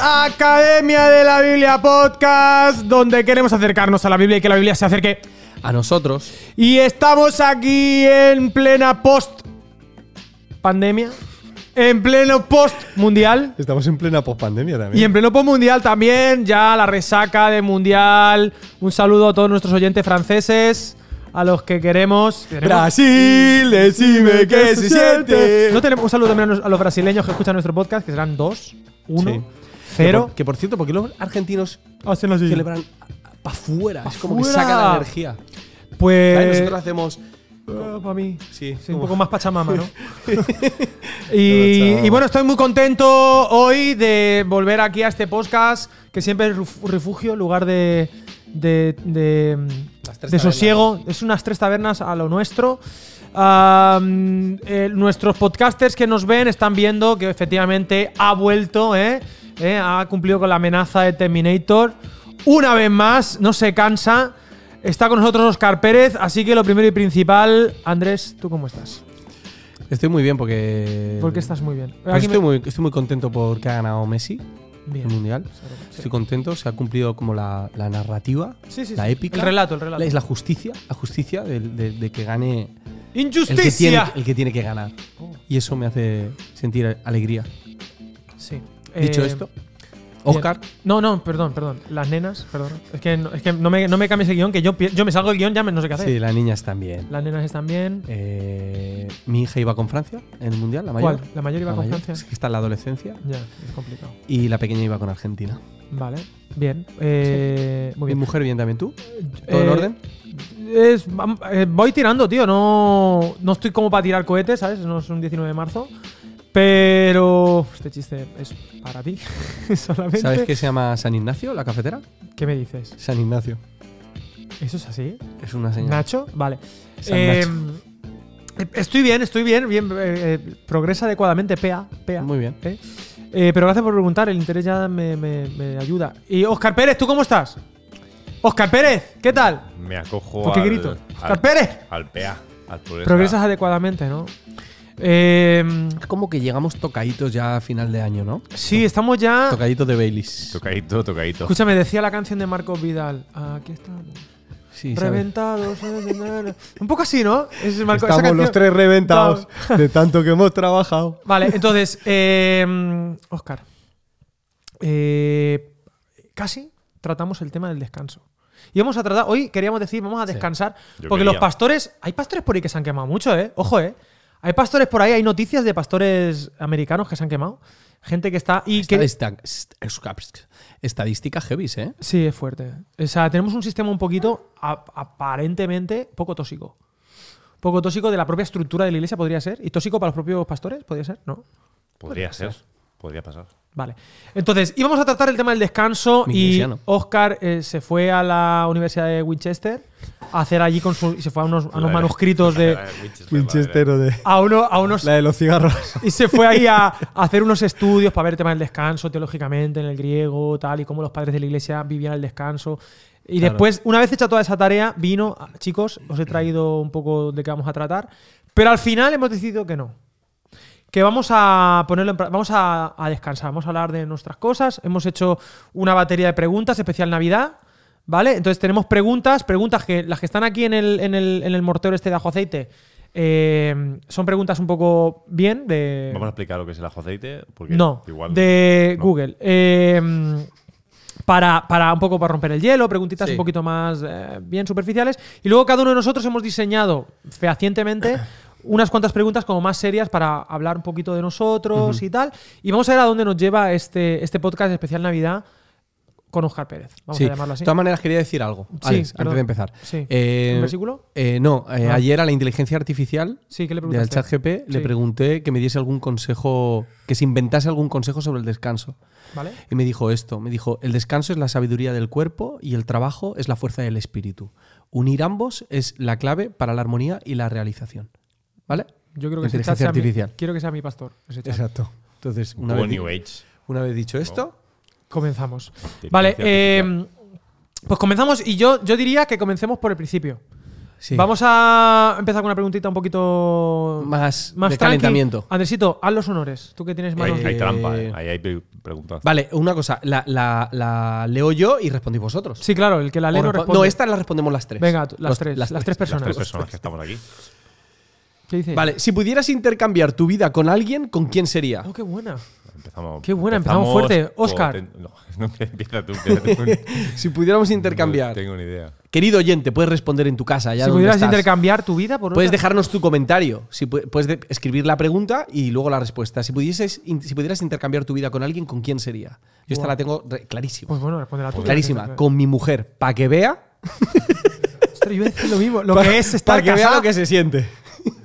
Academia de la Biblia Podcast, donde queremos acercarnos a la Biblia y que la Biblia se acerque a nosotros. Y estamos aquí en plena post pandemia. En pleno post-mundial. Estamos en plena post-pandemia también. Y en pleno post-mundial también, ya la resaca de mundial. Un saludo a todos nuestros oyentes franceses, a los que queremos. Brasil, decime que se siente. No tenemos un saludo también a los, brasileños que escuchan nuestro podcast, que serán dos, uno. Que por, cierto, porque los argentinos ah, celebran para afuera. es como que saca la energía. Pues. Nosotros hacemos. Eh, mí. Sí, un poco más pachamama, ¿no? y, bueno, estoy muy contento hoy de volver aquí a este podcast, que siempre es refugio, lugar de, de, de, sosiego. Es unas tres tabernas a lo nuestro. Eh, nuestros podcasters que nos ven están viendo que efectivamente ha vuelto, ¿eh? ¿eh? ha cumplido con la amenaza de Terminator. Una vez más, no se cansa. Está con nosotros Oscar Pérez, así que lo primero y principal, Andrés, ¿tú cómo estás? Estoy muy bien porque. Porque estás muy bien. Pues estoy, muy, contento porque ha ganado Messi. el mundial. Estoy contento, se ha cumplido como la, narrativa, la épica. El relato, el relato. Es la justicia, la justicia de, que gane. ¡Injusticia! El que tiene, que, ganar. Oh. Y eso me hace sentir alegría. Sí. Dicho eh, esto. Oscar. No, no, perdón, perdón. Las nenas, perdón. Es que, no, me, no me cambies el guión, que yo, me salgo el guión, ya no sé qué hacer. Sí, las niñas también. Las nenas están bien. Eh, mi hija iba con Francia en el Mundial, la mayor. ¿Cuál? La mayor iba con Francia. Es que está en la adolescencia. Ya, es complicado. Y la pequeña iba con Argentina. Vale, bien. Eh, muy bien. ¿Mi mujer bien también tú? ¿Todo en orden? voy tirando, tío. No, no estoy como para tirar cohetes, ¿sabes? No es un 19 de marzo. Pero este chiste es para ti solamente. ¿Sabes qué se llama San Ignacio, la cafetera? ¿Qué me dices? San Ignacio. ¿Eso es así? Es una señal. ¿Nacho? Vale. Em, eh, estoy bien, estoy bien, bien. Eh, eh, progresa adecuadamente, PEA. PEA Muy bien. pero gracias por preguntar, el interés ya me, ayuda. Y Oscar Pérez, ¿tú cómo estás? Oscar Pérez, ¿qué tal? Me acojo qué grito? Oscar Pérez. Al PEA. Progresas adecuadamente, ¿no? Eh, como que llegamos tocaditos ya a final de año, ¿no? Sí, estamos ya. Tocaditos de Baileys. Tocadito, tocadito. Escúchame, decía la canción de Marcos Vidal. Aquí estamos. reventados. un poco así, ¿no? Estamos los tres reventados de tanto que hemos trabajado. Vale, entonces, Oscar, em, eh, casi tratamos el tema del descanso. Y vamos a tratar, hoy queríamos decir, vamos a descansar, porque los pastores, hay pastores por ahí que se han quemado mucho, ¿eh? Ojo, ¿eh? Hay pastores por ahí, hay noticias de pastores americanos que se han quemado. Gente que está. Y que... Estadística heavy, ¿eh? Sí, es fuerte. O sea, tenemos un sistema un poquito aparentemente poco tóxico. Poco tóxico de la propia estructura de la iglesia podría ser. ¿Y tóxico para los propios pastores? ¿Podría ser? ¿No? Podría, ser. Podría pasar. Vale. Entonces, íbamos a tratar el tema del descanso y Oscar eh, se fue a la Universidad de Winchester a hacer allí con su, y se fue a unos, a manuscritos de Winchester, o de, a, uno, unos la de los cigarros y se fue ahí a, hacer unos estudios para ver el tema del descanso teológicamente en el griego tal y cómo los padres de la iglesia vivían el descanso y después una vez hecha toda esa tarea vino ah, chicos os he traído un poco de qué vamos a tratar pero al final hemos decidido que no que vamos a ponerlo vamos a, descansar, vamos a hablar de nuestras cosas. Hemos hecho una batería de preguntas especial Navidad, ¿vale? Entonces tenemos preguntas, preguntas que las que están aquí en el, en mortero este de ajo aceite. Eh, son preguntas un poco bien de. Vamos a explicar lo que es el ajo aceite. Porque no, de Google. Eh, para, un poco para romper el hielo, preguntitas un poquito más eh, bien superficiales. Y luego cada uno de nosotros hemos diseñado fehacientemente unas cuantas preguntas como más serias para hablar un poquito de nosotros y tal. Y vamos a ver a dónde nos lleva este, este podcast especial Navidad con Oscar Pérez. Vamos a llamarlo así. De todas maneras, quería decir algo, antes de empezar. ¿Un eh, versículo? Eh, no, eh, ayer a la inteligencia artificial sí, chat le le pregunté que me diese algún consejo, que se inventase algún consejo sobre el descanso. Y me dijo esto, me dijo, el descanso es la sabiduría del cuerpo y el trabajo es la fuerza del espíritu. Unir ambos es la clave para la armonía y la realización. ¿Vale? Yo creo que quiero que sea mi pastor. Exacto. Entonces, una vez, New Age. una vez dicho esto, comenzamos. Vale, eh, pues comenzamos y yo, yo diría que comencemos por el principio. Vamos a empezar con una preguntita un poquito más, más calentamiento. Andresito, haz los honores. Tú que tienes manos. Hay, trampa, eh. hay preguntas. Vale, una cosa, la, leo yo y respondís vosotros. Sí, claro, el que la lee no responde. No, esta la respondemos las tres. Venga, las, tres, las, tres, personas. Las tres personas que estamos aquí. Vale, si pudieras intercambiar tu vida con alguien, ¿con quién sería? Oh, qué buena. Empezamos, qué buena, empezamos, fuerte. Oscar. no, no, empieza tú. si pudiéramos intercambiar. tengo ni idea. Querido oyente, puedes responder en tu casa. Ya si pudieras intercambiar tu vida por Puedes dejarnos tu comentario. Si puedes escribir la pregunta y luego la respuesta. Si, pudieses, si pudieras intercambiar tu vida con alguien, ¿con quién sería? Yo esta la tengo clarísima. Pues bueno, la tú. Clarísima. Con mi mujer, para que vea. yo voy a decir lo mismo. Lo que es estar para que vea lo que se siente.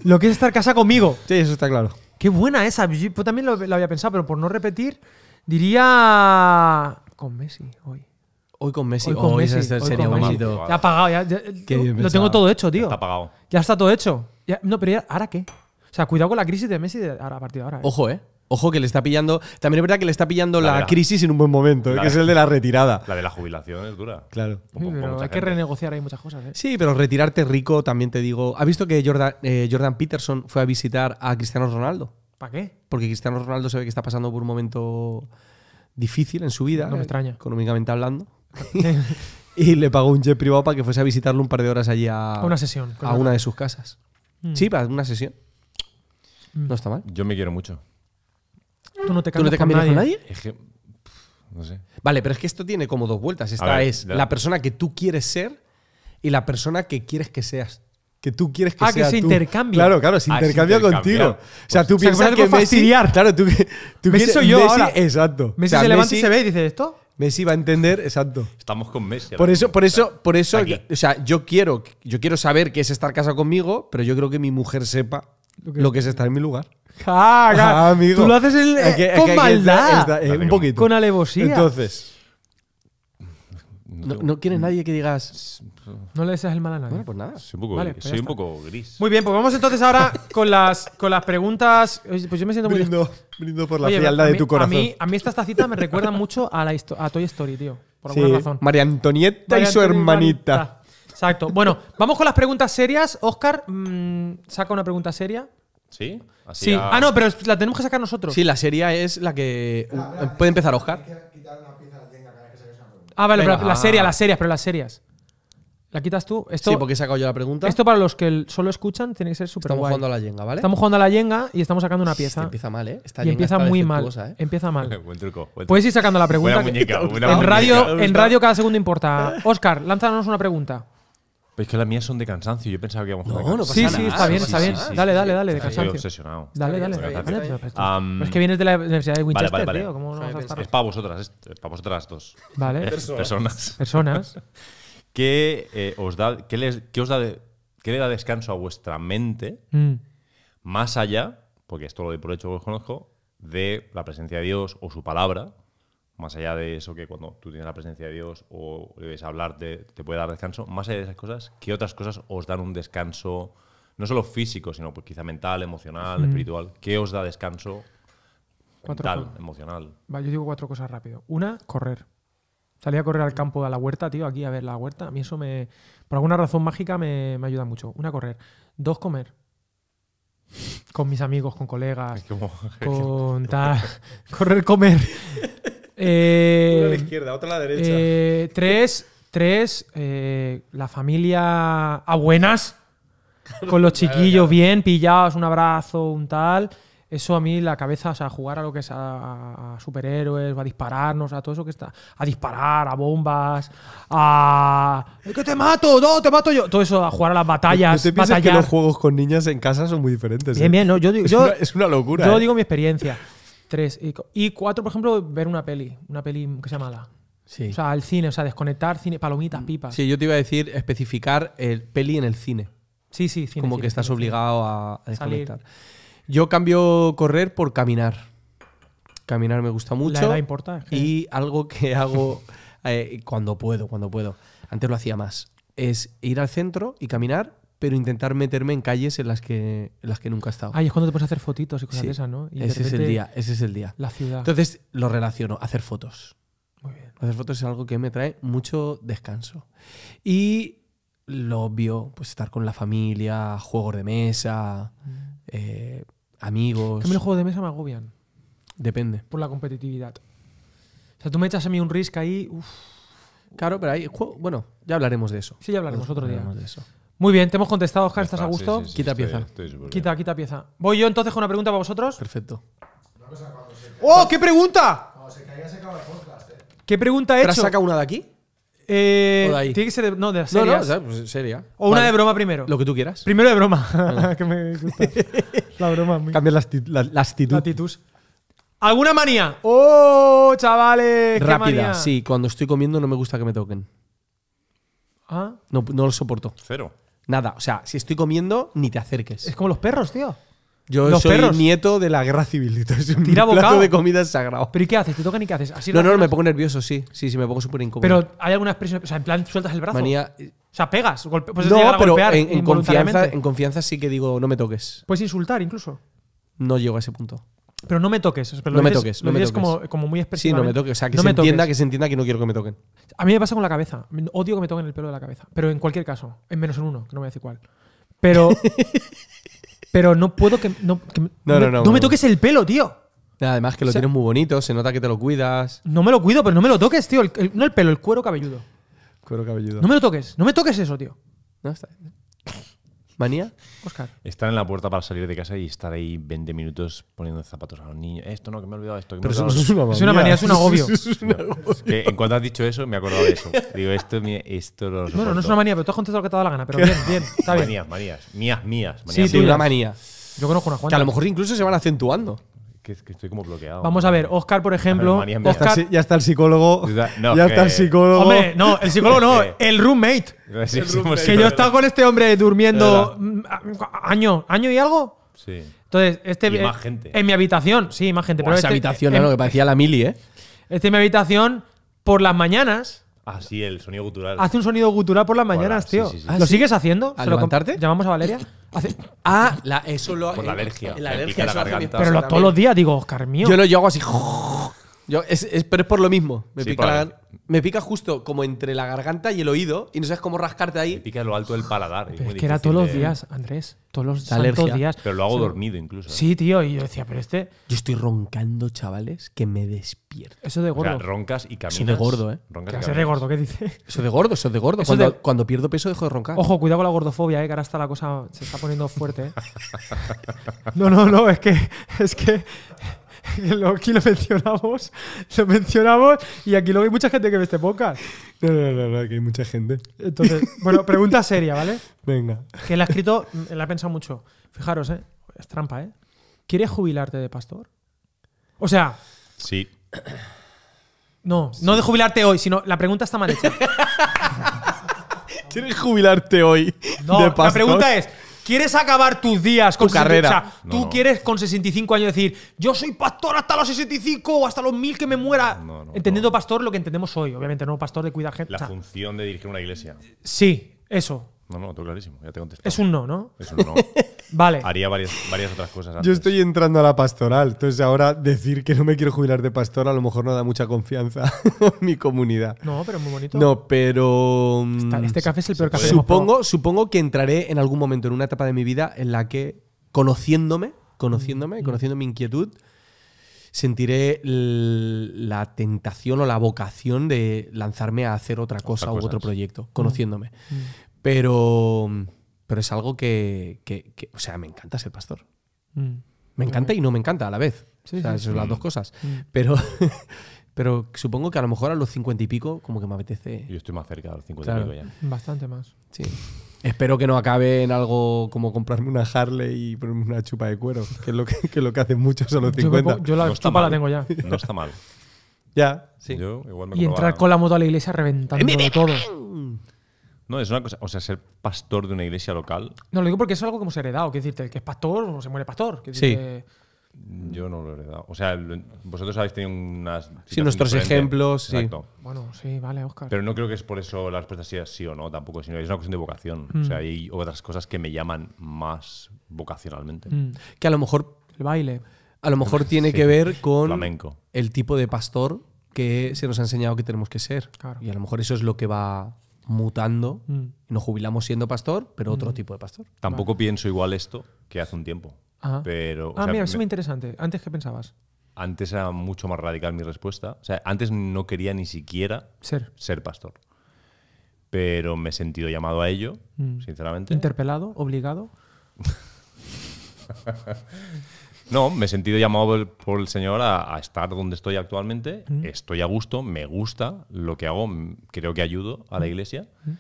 Lo que es estar casa conmigo. Sí, eso está claro. Qué buena esa. Yo también lo, había pensado, pero por no repetir, diría. Con Messi hoy. Hoy con Messi. Hoy con Messi. Ya pagado? Ya, lo tengo todo hecho, tío. Ya está Ya está todo hecho. Ya, no, pero ¿ahora qué? O sea, cuidado con la crisis de Messi ahora, a partir de ahora. ¿eh? Ojo, ¿eh? Ojo que le está pillando. También es verdad que le está pillando la, crisis en un buen momento, ¿eh? que es el de la retirada. La de la jubilación es dura. Claro. hay que renegociar ahí muchas cosas. ¿eh? Sí, pero retirarte rico también te digo. ¿Has visto que eh, Jordan, Peterson fue a visitar a Cristiano Ronaldo? ¿Para qué? Porque Cristiano Ronaldo se ve que está pasando por un momento difícil en su vida. No me extraña. Económicamente hablando. y le pagó un jet privado para que fuese a visitarlo un par de horas allí a. Una sesión. A una de sus casas. Mm. Sí, para una sesión. Mm. No está mal. Yo me quiero mucho. Tú no te cambias, con, nadie? no sé. Vale, pero es que esto tiene como dos vueltas. Esta es la persona que tú quieres ser y la persona que quieres que seas que tú quieres que ah, que se intercambia. Claro, claro, se ah, intercambia, contigo. o pues, sea, tú piensas que, que Messi, fastidiar. claro, tú, tú Messi yo ahora. Exacto. Messi se levanta y se ve y dice esto. Messi va a entender, exacto. Estamos con Messi. Por eso, por eso, por eso, o sea, yo quiero, yo quiero saber qué es estar casa conmigo, pero yo creo que mi mujer sepa lo que es estar en mi lugar. Ah, Tú lo haces con maldad. un poquito. Con alevosía. Entonces. No, quieres nadie que digas. No le deseas el mal a nadie. pues nada. Soy un pues poco, gris. Muy bien, pues vamos entonces ahora con las, con las preguntas. Pues yo me siento muy. Brindo, por la fialdad de tu corazón. A mí, a mí me recuerda mucho a, la a Toy Story, tío. Por alguna razón. María Antonieta y su hermanita. Hermanita. Exacto. Bueno, vamos con las preguntas serias. Oscar, mm, saca una pregunta seria. ¿Sí? sí. Ah, no, pero la tenemos que sacar nosotros. Sí, la serie es la que. puede empezar Oscar. Ah, vale, pero la serie, las series, pero las series. ¿La quitas tú? Esto, sí, porque he sacado yo la pregunta. Esto para los que solo escuchan tiene que ser súper Estamos jugando a la yenga, ¿vale? Estamos jugando a la yenga y estamos sacando una pieza. empieza mal, ¿eh? y empieza muy mal. ¿eh? Empieza mal. buen truco. Puedes ir sacando la pregunta. en, radio, en radio cada segundo importa. Oscar, lánzanos una pregunta es que las mías son de cansancio. Yo pensaba que íbamos a lo No, no pasa sí, nada. sí, está bien, está bien. dale, dale, dale, de cansancio. Estoy obsesionado. Dale, dale. dale, es que vienes de la Universidad de Winchester, vale, vale. tío. ¿Cómo no vas a estar? Es para vosotras, es- para vosotras dos Vale. Personas. personas. ¿Qué, eh, os da, qué, les- qué os da le da descanso a vuestra mente mm. más allá, porque esto lo doy por hecho que os conozco, de la presencia de Dios o su palabra más allá de eso que cuando tú tienes la presencia de Dios o debes hablar te, te puede dar descanso, más allá de esas cosas, ¿qué otras cosas os dan un descanso, no solo físico, sino pues, quizá mental, emocional, espiritual? ¿Qué os da descanso mental, emocional? yo digo cuatro cosas rápido. Una, correr. Salir a correr al campo de la huerta, tío, aquí a ver la huerta. A mí eso me, por alguna razón mágica, me, ayuda mucho. Una, correr. Dos, comer con mis amigos, con colegas, como... con correr, comer. Eh, una a la izquierda, otra a la derecha. Eh, tres, tres eh, la familia a buenas, con los chiquillos bien pillados, un abrazo, un tal. Eso a mí la cabeza, A jugar a lo que es a, superhéroes, a dispararnos, a todo eso que está. A disparar, a bombas, a. ¡Que te mato! ¡No, te mato yo! Todo eso, a jugar a las batallas. los juegos con niñas en casa son muy diferentes? yo Es, una, locura. Yo digo mi experiencia. Tres. Y, cuatro, por ejemplo, ver una peli. Una peli que sea mala. Sí. O sea, al cine, o sea, desconectar cine, palomitas, mm, pipas. Sí, yo te iba a decir especificar el peli en el cine. Sí, sí, cine. Como que estás obligado a, desconectar. Yo cambio correr por caminar. Caminar me gusta mucho. La edad importa. Y algo que hago eh, cuando puedo, cuando puedo. Antes lo hacía más. Es ir al centro y caminar pero intentar meterme en calles en las que, las que nunca he estado. Ay, es cuando te puedes hacer fotitos y cosas ¿no? ese es el día, ese es el día. La ciudad. Entonces lo relaciono, hacer fotos. Muy bien. Hacer fotos es algo que me trae mucho descanso. Y lo obvio, pues estar con la familia, juegos de mesa, mm. eh, amigos. También mí los juegos de mesa me agobian. Depende. Por la competitividad. O sea, tú me echas a mí un risk ahí. Uf. Claro, pero ahí. Bueno, ya hablaremos de eso. Sí, ya hablaremos, otro día. de eso. Muy bien, te hemos contestado, Oscar, ¿estás a gusto? quita pieza. quita, quita pieza. Voy yo entonces con una pregunta para vosotros. Perfecto. ¡Oh, qué pregunta! ¿Qué pregunta he hecho? saca una de aquí? Eh, Tiene que ser no, de la o pues, seria. O una de broma primero. Lo que tú quieras. Primero de broma. la broma. Cambias las la, la actitud. ¿Alguna manía? ¡Oh, chavales! Rápida, sí. Cuando estoy comiendo no me gusta que me toquen. ¿Ah? No, no lo soporto. Cero. Nada, o sea, si estoy comiendo, ni te acerques. Es como los perros, tío. Yo soy nieto de la guerra civil. Entonces, Tira un plato de comida sagrado. ¿Pero y qué haces? ¿Te toca ni qué haces? no, no, no, me pongo nervioso, sí. Sí, sí, me pongo súper incómodo. Pero hay alguna expresión. O sea, en plan, sueltas el brazo. Eh. O sea, pegas. Golpe, no, pero en, confianza, en confianza sí que digo, no me toques. Puedes insultar incluso. No llego a ese punto. Pero no me toques. Pero no me toques. no me toques. Como, como muy expresivo. Sí, no me toques. O sea, que, se entienda, que se entienda que no quiero que me toquen. A mí me pasa con la cabeza. Odio que me toquen el pelo de la cabeza. Pero en cualquier caso, en menos en uno, que no voy a decir cuál. Pero. pero no puedo que. No, no, no, me, no, me toques el pelo, tío. Además que lo tienes muy bonito, se nota que te lo cuidas. No me lo cuido, pero no me lo toques, tío. no el pelo, el cuero cabelludo. Cuero cabelludo. No me lo toques, no me toques eso, tío. No, está manía? Oscar. Estar en la puerta para salir de casa y estar ahí 20 minutos poniendo zapatos a los niños. Esto no, que me he olvidado esto. Pero es una manía. Es una manía, es un agobio. en cuanto has dicho eso, me he acordado de eso. Digo, esto, esto lo Bueno, no es una manía, pero tú has contestado lo que te ha dado la gana. Pero bien, bien, está bien. Manías, manías. Mías, mías. Manías sí, una manía. Yo conozco una Juan Que a lo mejor incluso se van acentuando que, estoy como bloqueado. Vamos a ver, Oscar, por ejemplo. ya, está, el psicólogo. ya está el psicólogo. Hombre, no, el psicólogo no, el pues pues roommate. Que yo he estado con este hombre durmiendo mm, año, año y algo. Sí. Entonces, este. gente. En mi habitación, sí, más gente. esa este- habitación, no, que parecía la mili, ¿eh? Este es mi habitación, por las mañanas, Así ah, el sonido gutural. Hace un sonido gutural por las mañanas, tío. ¿Lo sigues haciendo? ¿Se levantarte? ¿Llamamos a Valeria? Ah, la, eso lo... Por la eh, alergia. La alergia, garganta. Pero todos los días digo, Oscar Yo lo hago así pero es por lo mismo. Me, pica justo como entre la garganta y el oído y no sabes cómo rascarte ahí. Me pica lo alto del paladar. es, que era todos los días, Andrés. Todos los días. Pero lo hago dormido incluso. ¿eh? Sí, tío. Y yo decía, pero este. Yo estoy roncando, chavales, que me despierto. Eso de gordo. roncas y caminas. Eso de gordo, ¿eh? eso de gordo, ¿qué Eso de gordo, eso de gordo. cuando, pierdo peso, dejo de roncar. Ojo, cuidado con la gordofobia, ¿eh? Que ahora está la cosa. Se está poniendo fuerte, ¿eh? no, no, no. Es que. Es que. aquí lo mencionamos, lo mencionamos y aquí luego hay mucha gente que ve este No, no, no, no aquí hay mucha gente. Entonces, bueno, pregunta seria, ¿vale? Venga. Que la ha escrito, la ha pensado mucho. Fijaros, ¿eh? Es trampa, ¿eh? ¿Quieres jubilarte de pastor? O sea. Sí. No, no de jubilarte hoy, sino la pregunta está mal hecha. ¿Quieres jubilarte hoy? de pastor? la pregunta es quieres acabar tus días con tu carrera. O sea, tú quieres con 65 años decir, yo soy pastor hasta los 65 o hasta los mil que me muera. Entendiendo pastor lo que entendemos hoy, obviamente, no pastor de cuidar gente. La función de dirigir una iglesia. Sí, eso. No, no, clarísimo, ya te contesté. Es un no, ¿no? Es un no. vale. Haría varias, varias otras cosas. Yo estoy entrando a la pastoral, entonces ahora decir que no me quiero jubilar de pastor a lo mejor no da mucha confianza a mi comunidad. No, pero muy bonito. No, pero. Mm, este café es el peor café supongo, que Supongo que entraré en algún momento en una etapa de mi vida en la que, conociéndome, conociéndome, mm, conociendo mm. mi inquietud, sentiré la tentación o la vocación de lanzarme a hacer otra cosa, o u otro proyecto, conociéndome. Pero, pero es algo que, o sea, me encanta ser pastor. Mm. Me encanta y no me encanta a la vez. o sea, son las mm. dos cosas. Mm. Pero, pero supongo que a lo mejor a los cincuenta y pico como que me apetece. Yo estoy más cerca de los cincuenta y pico ya. Bastante más. Sí. Espero que no acabe en algo como comprarme una Harley y ponerme una chupa de cuero, que es lo que, lo que hacen muchos a los 50. Yo, la chupa la tengo ya. No está mal. ya, sí. y entrar con la moto a la iglesia reventando todo. No, es una cosa, o sea, ser pastor de una iglesia local. No, lo digo porque es algo que hemos heredado, que decirte, el que es pastor o se muere pastor. sí. Yo no lo he heredado. O sea, vosotros habéis tenido unas. Sí, nuestros ejemplos. Exacto. Bueno, sí, vale, Oscar. Pero no creo que es por eso la respuesta sea sí o no, tampoco, sino es una cuestión de vocación. O sea, mm. hay otras cosas que me llaman más vocacionalmente. Mm. Que a lo mejor. El baile. A lo mejor tiene que ver con. Flamenco. El tipo de pastor que se nos ha enseñado que tenemos que ser. Y a lo mejor eso es lo que va mutando mm. nos jubilamos siendo pastor, pero otro mm. tipo de pastor. Tampoco pienso igual esto que hace un tiempo. Pero, ah, mira, eso me... interesante. ¿Antes qué pensabas? Antes era mucho más radical mi respuesta. O sea, antes no quería ni siquiera ser, ser pastor. Pero me he sentido llamado a ello, mm. sinceramente. ¿Interpelado? ¿Obligado? No, me he sentido llamado por, el Señor a, estar donde estoy actualmente. Mm. Estoy a gusto, me gusta lo que hago, creo que ayudo a la mm. iglesia, mm.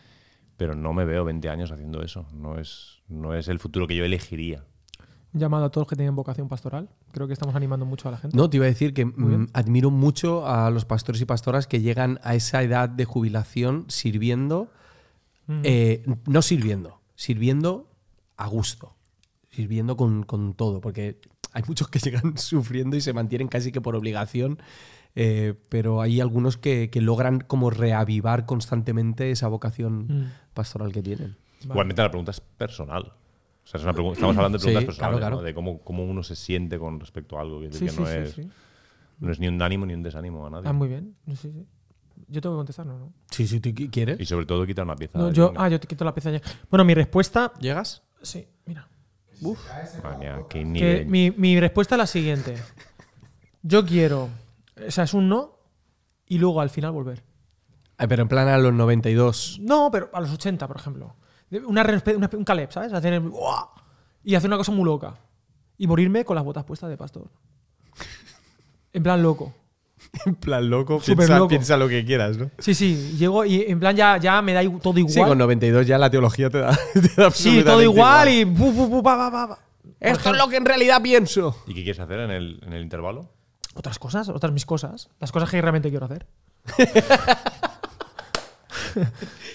pero no me veo 20 años haciendo eso. No es, no es el futuro que yo elegiría. Un llamado a todos los que tienen vocación pastoral. Creo que estamos animando mucho a la gente. No, te iba a decir que admiro mucho a los pastores y pastoras que llegan a esa edad de jubilación sirviendo, eh, no sirviendo, sirviendo a gusto, sirviendo con, con todo, porque hay muchos que llegan sufriendo y se mantienen casi que por obligación, eh, pero hay algunos que, que, logran como reavivar constantemente esa vocación mm. pastoral que tienen. Igualmente la pregunta es personal. estamos hablando de preguntas personales, de cómo, cómo, uno se siente con respecto a algo, no, es, no es ni un ánimo ni un desánimo a nadie. Ah, muy bien. Yo tengo que contestar, ¿no? Sí, sí, tú quieres. Y sobre todo quitar una pieza. ah, yo te quito la pieza. Ya. Bueno, mi respuesta. ¿Llegas? Sí, mira mi, respuesta es la siguiente. Yo quiero. O sea, es un no y luego al final volver. Eh, pero en plan a los 92. No, pero a los 80, por ejemplo. un Caleb, ¿sabes? y hacer una cosa muy loca. Y morirme con las botas puestas de pastor. En plan loco. En plan, loco, piensa, piensa, lo que quieras, ¿no? Sí, sí, llego y en plan ya, ya me da todo igual. Sí, con 92 ya la teología te da, te Sí, todo igual, y. Esto es lo que en realidad pienso. ¿Y qué quieres hacer en el, intervalo? Otras cosas, otras mis cosas. Las cosas que realmente quiero hacer.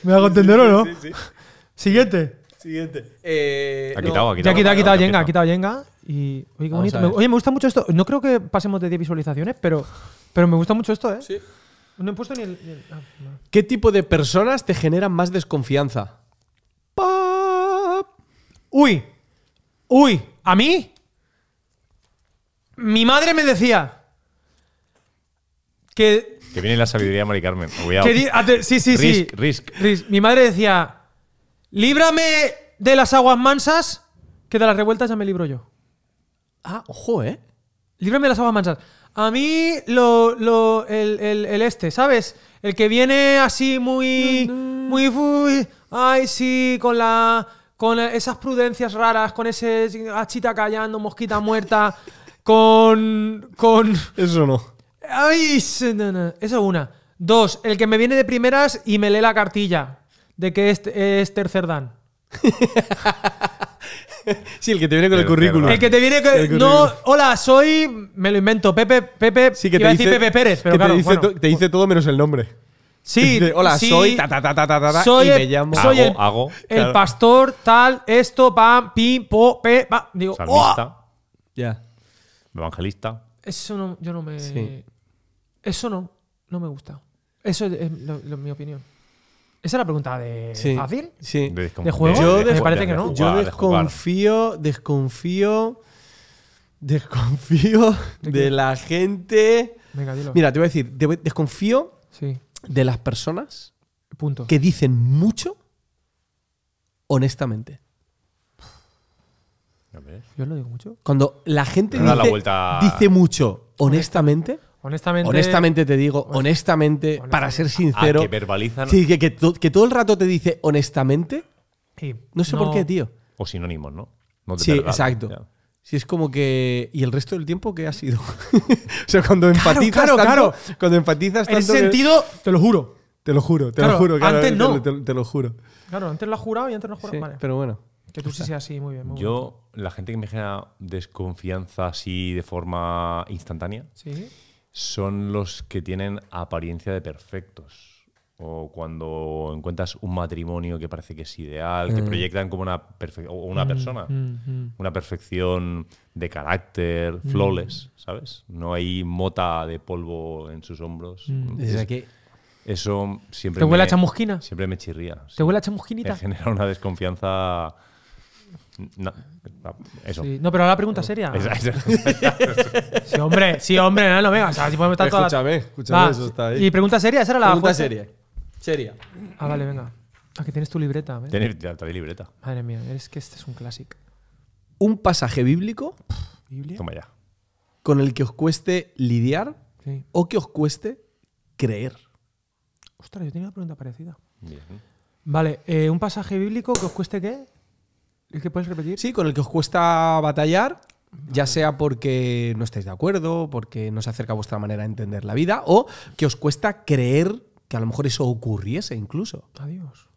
¿Me hago entender o no? Sí, sí. Siguiente. Siguiente. Eh, ha quitado, ha quitado. Ya ha quitado, ha quitado ha oye, Me, gusta mucho esto. No creo que pasemos de 10 visualizaciones, pero, pero me gusta mucho esto, ¿eh? No he puesto ni el. Ah, ¿Qué tipo de personas te generan más desconfianza? ¡Uy! ¡Uy! ¿A mí? Mi madre me decía. Que. Que viene la sabiduría a Mari sí, sí, sí. risk. Risk. Mi madre decía. Líbrame de las aguas mansas, que de las revueltas ya me libro yo. Ah, ojo, ¿eh? Líbrame las aguas manchas A mí, lo, lo el, este, ¿sabes? El que viene así muy. Muy. ay, sí, con la. Con esas prudencias raras, con ese achita callando, mosquita muerta, con. Con. Eso no. Ay, no, no. Eso una. Dos, el que me viene de primeras y me lee la cartilla de que es, es tercer dan. sí, el que te viene con el, currículum. El que te viene con. El no, hola, soy. Me lo invento, Pepe. Pepe. Sí, que iba te a decir dice, Pepe Pérez, pero claro, te, dice todo menos el nombre. Sí, hola, soy. Ta, ta, ta, soy y me llamo. Soy hago, el, pastor, tal, esto, pam, pim, po, pe. Digo, evangelista. Oh". Ya. Evangelista. Eso no, yo no me. Eso no, me gusta. Eso es, mi opinión. Esa es la pregunta de fácil. Sí. De, juego. Yo me parece que no. Yo desconfío, desconfío, desconfío de, la gente. Mira, te voy a decir, desconfío de las personas Punto. que dicen mucho honestamente. Yo lo digo mucho. Cuando la gente dice mucho honestamente, Honestamente, honestamente te digo, honestamente, para ser ah, sincero. que Sí, que, que, todo el rato te dice honestamente. Sí, no sé por qué, tío. O sinónimos, ¿no? no sí, exacto. Si es como que. ¿Y el resto del tiempo qué ha sido? o sea, cuando empatizas. Claro, tanto, claro. Cuando empatizas. En ese sentido, te lo juro. Te lo juro, te lo juro. antes no. Te, lo juro. Claro, antes lo has jurado y antes no has jurado. vale. Pero bueno. Que tú sí seas así, muy bien. yo, la gente que me genera desconfianza así de forma instantánea. Sí son los que tienen apariencia de perfectos. O cuando encuentras un matrimonio que parece que es ideal, que mm. proyectan como una, una mm, persona, mm, una perfección de carácter, flawless, ¿sabes? No hay mota de polvo en sus hombros. Eso siempre. ¿Te huele a chamusquina? Siempre me chirría. ¿Te huele a chamusquinita? genera una desconfianza no, eso. No, pero la pregunta seria. sí, hombre, sí, hombre, no, no venga. Escúchame, escúchame, eso está ahí. Y pregunta seria, esa era la Pregunta seria. Seria. Ah, vale, venga. Aquí ah, tienes tu libreta. Tienes, trae libreta. Madre mía, es que este es un clásico. Un pasaje bíblico. Toma ya. Con el que os cueste lidiar o que os cueste creer. Ostras, yo tenía una pregunta parecida. Vale, eh, un pasaje bíblico que os cueste qué? ¿Es que puedes repetir? Sí, con el que os cuesta batallar, ya sea porque no estáis de acuerdo, porque no se acerca a vuestra manera de entender la vida, o que os cuesta creer que a lo mejor eso ocurriese incluso. Adiós.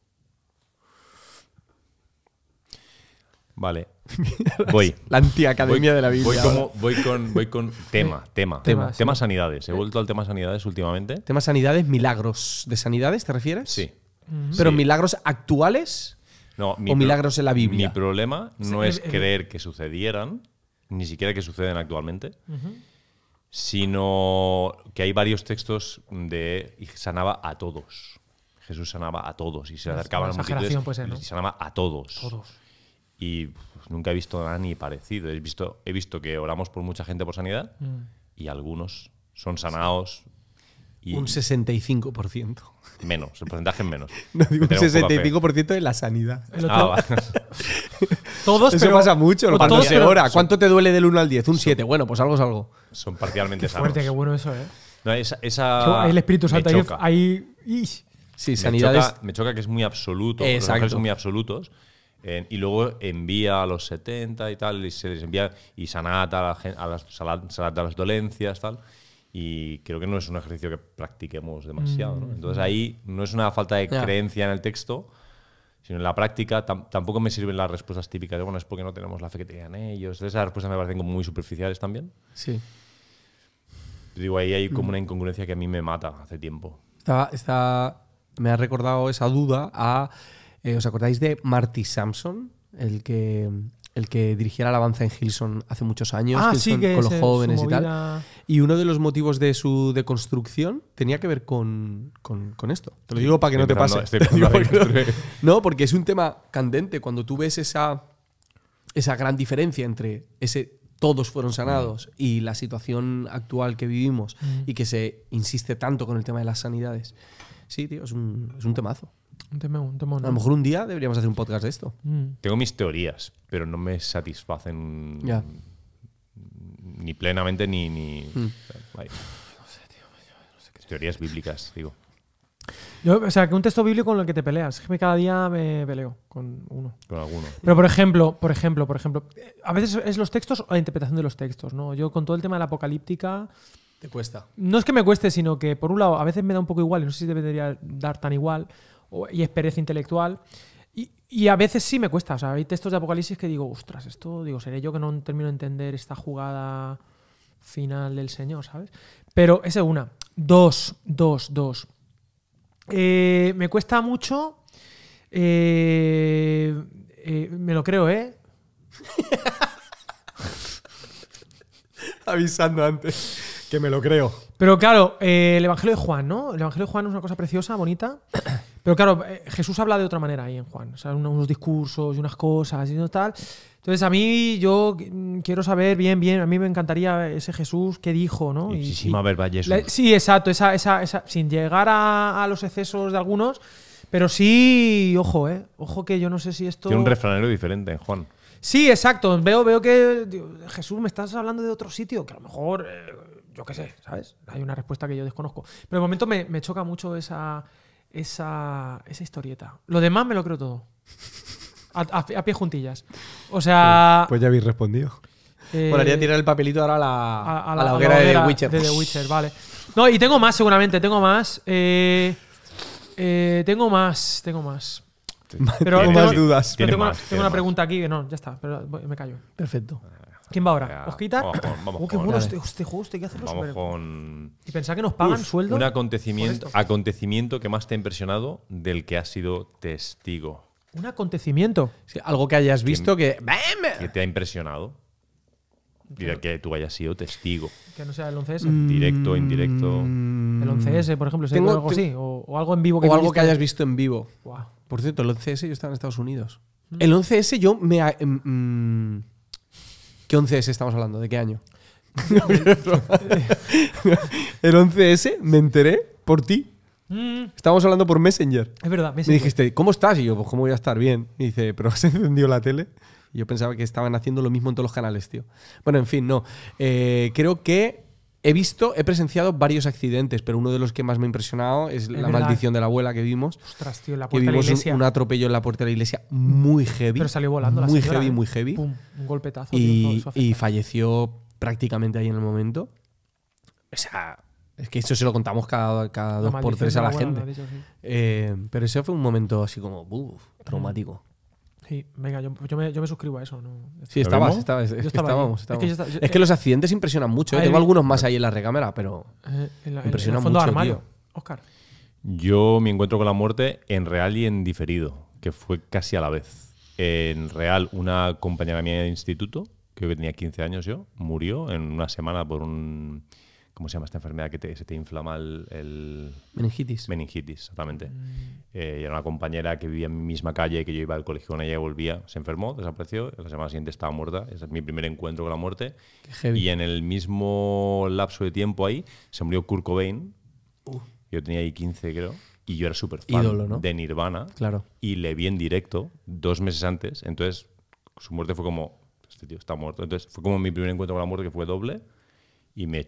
Vale. voy. La antiacademia de la vida. Voy, con, voy con tema, tema. Tema, sanidades. He vuelto al tema sanidades últimamente. Tema sanidades, milagros. ¿De sanidades te refieres? Sí. Mm. Pero milagros actuales o milagros en la Biblia. Mi problema no es creer que sucedieran, ni siquiera que suceden actualmente, sino que hay varios textos de y sanaba a todos. Jesús sanaba a todos y se acercaba a multitudes y sanaba a todos. Y nunca he visto nada ni parecido. He visto, he visto que oramos por mucha gente por sanidad mm. y algunos son sanados un 65%. Menos, el porcentaje es menos. un 65% de la sanidad. Ah, Todos, Eso pasa mucho, ¿Cuánto te duele del 1 al 10? Un 7. Bueno, pues algo es algo. Son parcialmente qué fuerte, sanos. qué bueno eso, ¿eh? el Espíritu Santo ahí. sí, sanidad. Me choca, me choca, que es muy absoluto. Exacto. Los son muy absolutos. y luego envía a los 70 y tal, y se les envía y sanata a, las, a las dolencias, tal y creo que no es un ejercicio que practiquemos demasiado. ¿no? Mm. Entonces ahí no es una falta de creencia en el texto, sino en la práctica. tampoco me sirven las respuestas típicas de, bueno, es porque no tenemos la fe que tenían ellos. esas respuestas me parecen como muy superficiales también. Sí. digo, ahí hay como mm. una incongruencia que a mí me mata hace tiempo. Está, me ha recordado esa duda a... Eh, ¿Os acordáis de Marty Sampson? el que, el que dirigiera la alabanza en Hilson hace muchos años, ah, con los jóvenes y tal. Y uno de los motivos de su deconstrucción tenía que ver con, esto. Te lo digo para que no te pase. no, porque es un tema candente. Cuando tú ves esa, esa gran diferencia entre ese todos fueron sanados y la situación actual que vivimos mm. y que se insiste tanto con el tema de las sanidades. Sí, tío, es un temazo. A lo mejor un día deberíamos hacer un podcast de esto. Mm. Tengo mis teorías, pero no me satisfacen ni plenamente ni. No sé, tío, no sé qué teorías bíblicas, digo. o sea, que un texto bíblico con el que te peleas. que cada día me peleo con uno. Con alguno. Pero por ejemplo, por ejemplo, por ejemplo, eh, a veces es los textos o la interpretación de los textos, ¿no? Yo con todo el tema de la apocalíptica. Te cuesta. No es que me cueste, sino que por un lado, a veces me da un poco igual, y no sé si debería dar tan igual y es pereza intelectual. Y, a veces sí me cuesta. O sea, hay textos de Apocalipsis que digo, ostras, esto, digo, seré yo que no termino de entender esta jugada final del Señor, ¿sabes? Pero esa es una. Dos, dos, dos. Eh, me cuesta mucho. Eh, eh, me lo creo, ¿eh? Avisando antes que me lo creo. Pero claro, el Evangelio de Juan, ¿no? El Evangelio de Juan es una cosa preciosa, bonita. Pero claro, eh, Jesús habla de otra manera ahí en Juan. O sea, unos discursos y unas cosas y tal. Entonces, a mí yo mm, quiero saber bien, bien. A mí me encantaría ese Jesús que dijo, ¿no? Y, sí, exacto. Esa, esa, esa, sin llegar a, los excesos de algunos. Pero sí, ojo, ¿eh? Ojo que yo no sé si esto. Tiene un refranero diferente en Juan. Sí, exacto. Veo, veo que. Jesús, me estás hablando de otro sitio, que a lo mejor. Eh, yo qué sé, ¿sabes? Hay una respuesta que yo desconozco. Pero de momento me choca mucho esa esa, esa historieta. Lo demás me lo creo todo. A, pie juntillas. O sea. Pues, pues ya habéis respondido. Eh, Podría tirar el papelito ahora a la, a, la, hoguera, de The Witcher. De Witcher, vale. No, y tengo más, seguramente, tengo más. Eh, eh, tengo más, tengo más. Pero tengo más dudas. tengo, más, tengo una pregunta aquí que no, ya está, pero me callo. Perfecto. ¿Quién va ahora? ¿Os Vamos, con, qué bueno este, este, juego, hay este que Y pensar que nos pagan sueldo. Un acontecimiento, acontecimiento que más te ha impresionado del que has sido testigo. ¿Un acontecimiento? Sí, algo que hayas visto que... Que, que te ha impresionado. Y que tú hayas sido testigo. Que no sea el 11S. Mm. Directo, indirecto. El 11S, por ejemplo, Tengo, algo O, algo en vivo que O algo que hayas visto en vivo. Por cierto, el 11S yo estaba en Estados Unidos. Mm. El 11S yo me... Em, mm, ¿Qué 11S estamos hablando? ¿De qué año? el 11S me enteré por ti. Estamos mm. Estábamos hablando por Messenger. Es verdad, Messenger. Me dijiste, ¿cómo estás? Y yo, pues, ¿cómo voy a estar? Bien. Y dice, pero se encendió la tele. Y yo pensaba que estaban haciendo lo mismo en todos los canales, tío. Bueno, en fin, no. Eh, creo que He visto, he presenciado varios accidentes, pero uno de los que más me ha impresionado es, la maldición de la abuela que vimos. Ostras, tío, en la puerta de la iglesia. Un, un, atropello en la puerta de la iglesia muy heavy. Pero salió volando ¿eh? Muy heavy, muy heavy. un golpetazo. Y, falleció prácticamente ahí en el momento. O sea, es que esto se lo contamos cada, cada dos por tres a la, gente. Eh, pero ese fue un momento así como, uff, traumático. Sí, venga, yo, me, suscribo a eso. Sí, estabas, estaba estábamos, Es, que es que, eh, los accidentes impresionan mucho. ¿eh? Tengo algunos más ahí en la recámara, pero eh, impresionan fondo mucho, armario. Oscar. Yo me encuentro con la muerte en real y en diferido, que fue casi a la vez. En real, una compañera mía de instituto, creo que tenía 15 años yo, murió en una semana por un ¿Cómo se llama esta enfermedad que se te inflama el, Meningitis. Meningitis, exactamente. Mm. Eh, y era una compañera que vivía en mi misma calle, que yo iba al colegio con ella y volvía. Se enfermó, desapareció. La semana siguiente estaba muerta. Ese es mi primer encuentro con la muerte. Y en el mismo lapso de tiempo ahí se murió Kurt Cobain. Uh. Yo tenía ahí 15, creo. Y yo era súper fan de Nirvana. Claro. Y le vi en directo dos meses antes. Entonces, su muerte fue como, este tío está muerto. Entonces, fue como mi primer encuentro con la muerte, que fue doble y me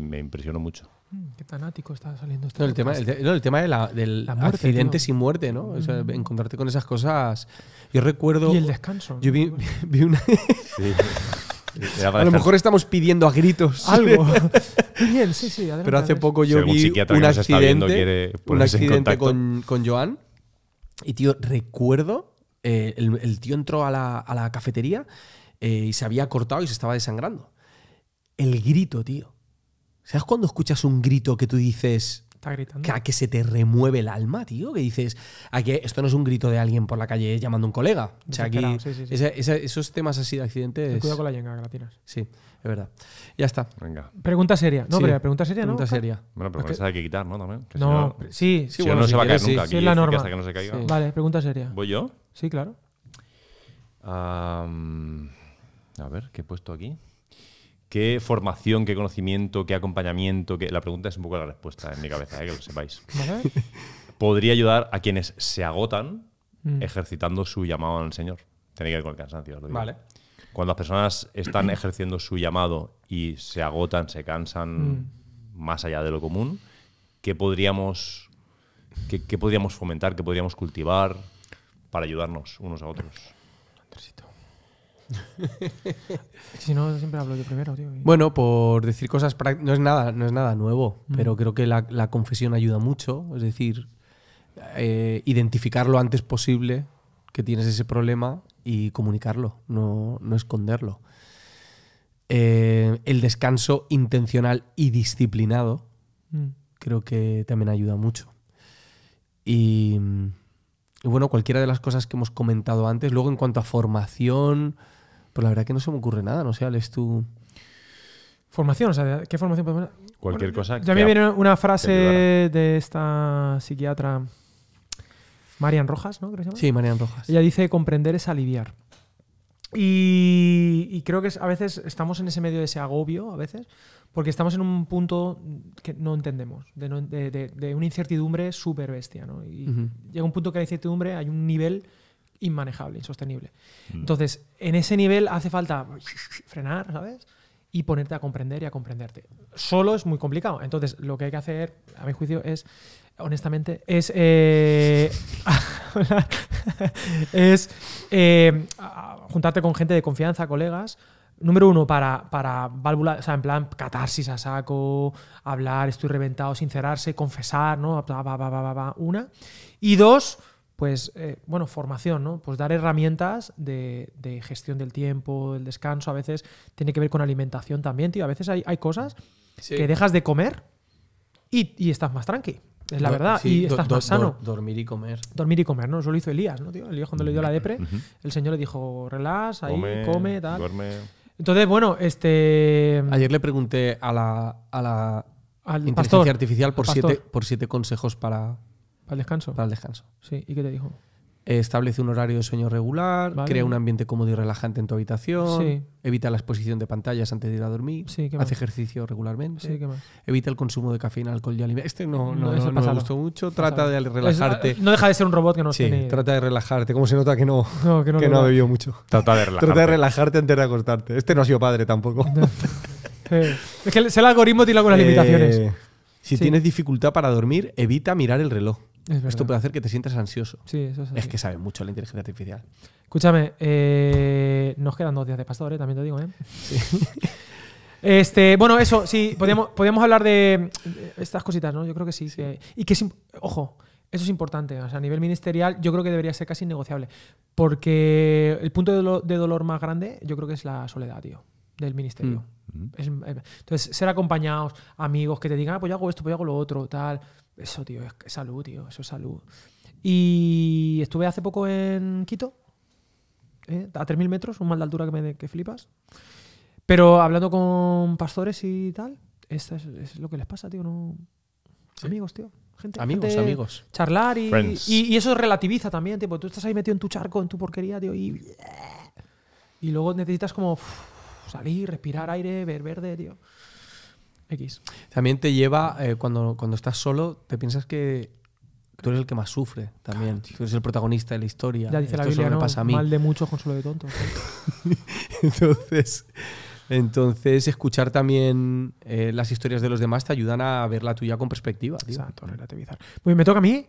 me impresionó mucho. Mm, qué tanático está saliendo este el tema, el, tema del accidente sin muerte, ¿no? Mm. encontrarte con esas cosas. Yo recuerdo. Y el descanso. Yo vi, vi una. A lo mejor estamos pidiendo a gritos algo. Bien, sí, sí. Pero hace poco yo vi un accidente, un accidente con, con, Joan. Y, tío, recuerdo, eh, el, tío entró a la, a la cafetería eh, y se había cortado y se estaba desangrando. El grito, tío. ¿Sabes cuando escuchas un grito que tú dices... Está gritando. Que, se te remueve el alma, tío. Que dices, esto no es un grito de alguien por la calle llamando a un colega. aquí, sí, sí, sí. esos temas así de accidentes. Cuidado con la yenga, que la tiras. Sí, es verdad. Ya está. Venga. Pregunta seria. No, pero pregunta seria, ¿no? Pregunta seria. Bueno, pero esa hay que quitar, ¿no? También. no, sí, sí. no se va a caer nunca. Aquí es la norma. que no se caiga. Vale, pregunta seria. ¿Voy yo? Sí, claro. a ver, ¿qué he puesto aquí? ¿Qué formación, qué conocimiento, qué acompañamiento? La pregunta es un poco la respuesta en mi cabeza, ¿eh? que lo sepáis. Podría ayudar a quienes se agotan mm. ejercitando su llamado al Señor. Tiene que ver con el cansancio, lo digo. Vale. Cuando las personas están ejerciendo su llamado y se agotan, se cansan mm. más allá de lo común, ¿qué podríamos, qué, podríamos fomentar, qué podríamos cultivar para ayudarnos unos a otros? si no, siempre hablo yo primero, tío. Bueno, por decir cosas prácticas, no es nada, no es nada nuevo, pero creo que la, confesión ayuda mucho, es decir, eh, identificar lo antes posible que tienes ese problema y comunicarlo, no, esconderlo. Eh, el descanso intencional y disciplinado mm. creo que también ayuda mucho. Y, y bueno, cualquiera de las cosas que hemos comentado antes, luego en cuanto a formación, pero pues la verdad que no se me ocurre nada, no sé, es tu... Formación, o sea, ¿qué formación podemos...? Cualquier cosa. Ya me viene una frase de esta psiquiatra Marian Rojas, ¿no? Sí, Marian Rojas. Ella dice, comprender es aliviar. Y, creo que a veces estamos en ese medio de ese agobio, a veces, porque estamos en un punto que no entendemos, de, una incertidumbre súper bestia. ¿no? Y llega un punto que la incertidumbre hay un nivel inmanejable, insostenible. Mm. Entonces, en ese nivel hace falta frenar, ¿sabes? Y ponerte a comprender y a comprenderte. Solo es muy complicado. Entonces, lo que hay que hacer, a mi juicio, es, honestamente, es. Eh, es eh, juntarte con gente de confianza, colegas, número uno, para, para válvula, o sea, en plan catarsis a saco, hablar, estoy reventado, sincerarse, confesar, ¿no? Una. Y dos, pues, eh, bueno, formación, ¿no? Pues dar herramientas de, gestión del tiempo, del descanso, a veces tiene que ver con alimentación también, tío. A veces hay, cosas que dejas de comer y, estás más tranqui. Es la verdad, y estás más sano. dormir y comer. Dormir y comer, ¿no? Eso lo hizo Elías, ¿no, tío? Elías cuando le dio la mm-hmm. depre, mm-hmm. el señor le dijo, relax, ahí, come, tal. Entonces, bueno, este... Ayer le pregunté a la, a inteligencia artificial por siete, por siete consejos para, ¿Para el descanso? Para el descanso. Sí, ¿y qué te dijo? Eh, establece un horario de sueño regular, crea un ambiente cómodo y relajante en tu habitación, evita la exposición de pantallas antes de ir a dormir, hace ejercicio regularmente, sí, más? evita el consumo de cafeína, alcohol y alimentos. Este no, no, no, no me gustó mucho, trata de relajarte. Ah, no deja de ser un robot que no sí, Trata de relajarte, como se nota que no, que ha bebido mucho. Trata de relajarte. Trata de relajarte antes de acostarte. Este no ha sido padre tampoco. Eh, es que el, algoritmo tiene algunas eh, limitaciones. Si tienes dificultad para dormir, evita mirar el reloj. Esto puede hacer que te sientas ansioso. es. que sabe mucho la inteligencia artificial. Escúchame, eh, nos quedan dos días de pastores, eh, también te digo, ¿eh? este, bueno, eso, sí, podemos, hablar de estas cositas, ¿no? Yo creo que sí. y que es, ojo, eso es importante. a nivel ministerial, yo creo que debería ser casi innegociable, Porque el punto de, dolor más grande, yo creo que es la soledad, tío, del ministerio. Mm. Mm. Eh, entonces, ser acompañados, amigos que te digan, ah, pues yo hago esto, pues yo hago lo otro, tal. Eso, tío, es, salud, tío, eso es salud. Y estuve hace poco en Quito, ¿eh? a 3.000 metros, un mal de altura que, me, que flipas. Pero hablando con pastores y tal, esto es, lo que les pasa, tío. No... Amigos, tío. Gente, amigos, amigos. Charlar y, eso relativiza también, tipo tú estás ahí metido en tu charco, en tu porquería, tío. Y, y luego necesitas como salir, respirar aire, ver verde, tío. X. También te lleva, eh, cuando, cuando estás solo, te piensas que tú eres el que más sufre también. tú eres el protagonista de la historia. Ya dice Esto la Biblia, no, pasa a mí. mal de muchos, consuelo de tontos. entonces, entonces, escuchar también eh, las historias de los demás te ayudan a ver la tuya con perspectiva. Exacto, relativizar. Muy ¿me toca a mí?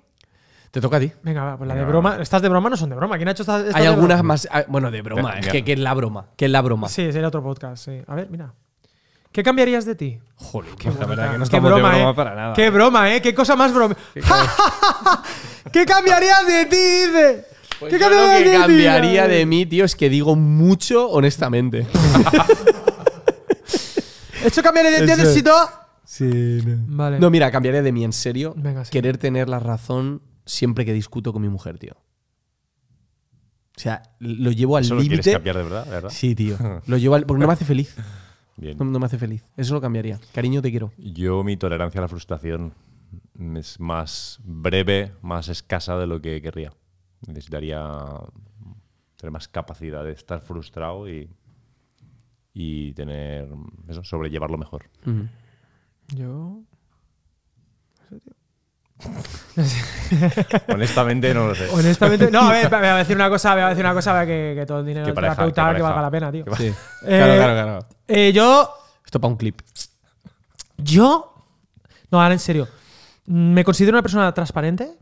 Te toca a ti. Venga, va, pues la de broma. estás de broma no son de broma. ¿Quién ha hecho estas, Hay algunas más. Ah, bueno, de broma. es que, es la broma. Que es la broma. Sí, sería otro podcast. A ver, mira. ¿Qué cambiarías de ti? Joder, qué, la verdad que no broma, eh. Qué ¿eh? broma, ¿eh? Qué cosa más broma. ¿Qué, cambiarías de ti? Dice. Pues lo que cambiaría de mí, tío, es que digo mucho honestamente. Esto cambiaría de ti, necesito. Sí, no. Vale. No, mira, cambiaría de mí, en serio. Querer tener la razón siempre que discuto con mi mujer, tío. O sea, lo llevo al límite. ¿Quieres cambiar de verdad, verdad? Sí, tío. lo llevo al. Porque no me hace feliz. No, me hace feliz. Eso lo cambiaría. Cariño, te quiero. Yo, mi tolerancia a la frustración es más breve, más escasa de lo que querría. Necesitaría tener más capacidad de estar frustrado y, tener eso, sobrellevarlo mejor. Yo Honestamente no lo sé. Honestamente, no, a ver, voy a decir una cosa, voy a decir una cosa que, todo el dinero a terapeuta que valga la pena, tío. Sí. claro, eh, claro, claro. Eh, yo. Esto para un clip. Yo. No, ahora en serio. Mm, me considero una persona transparente.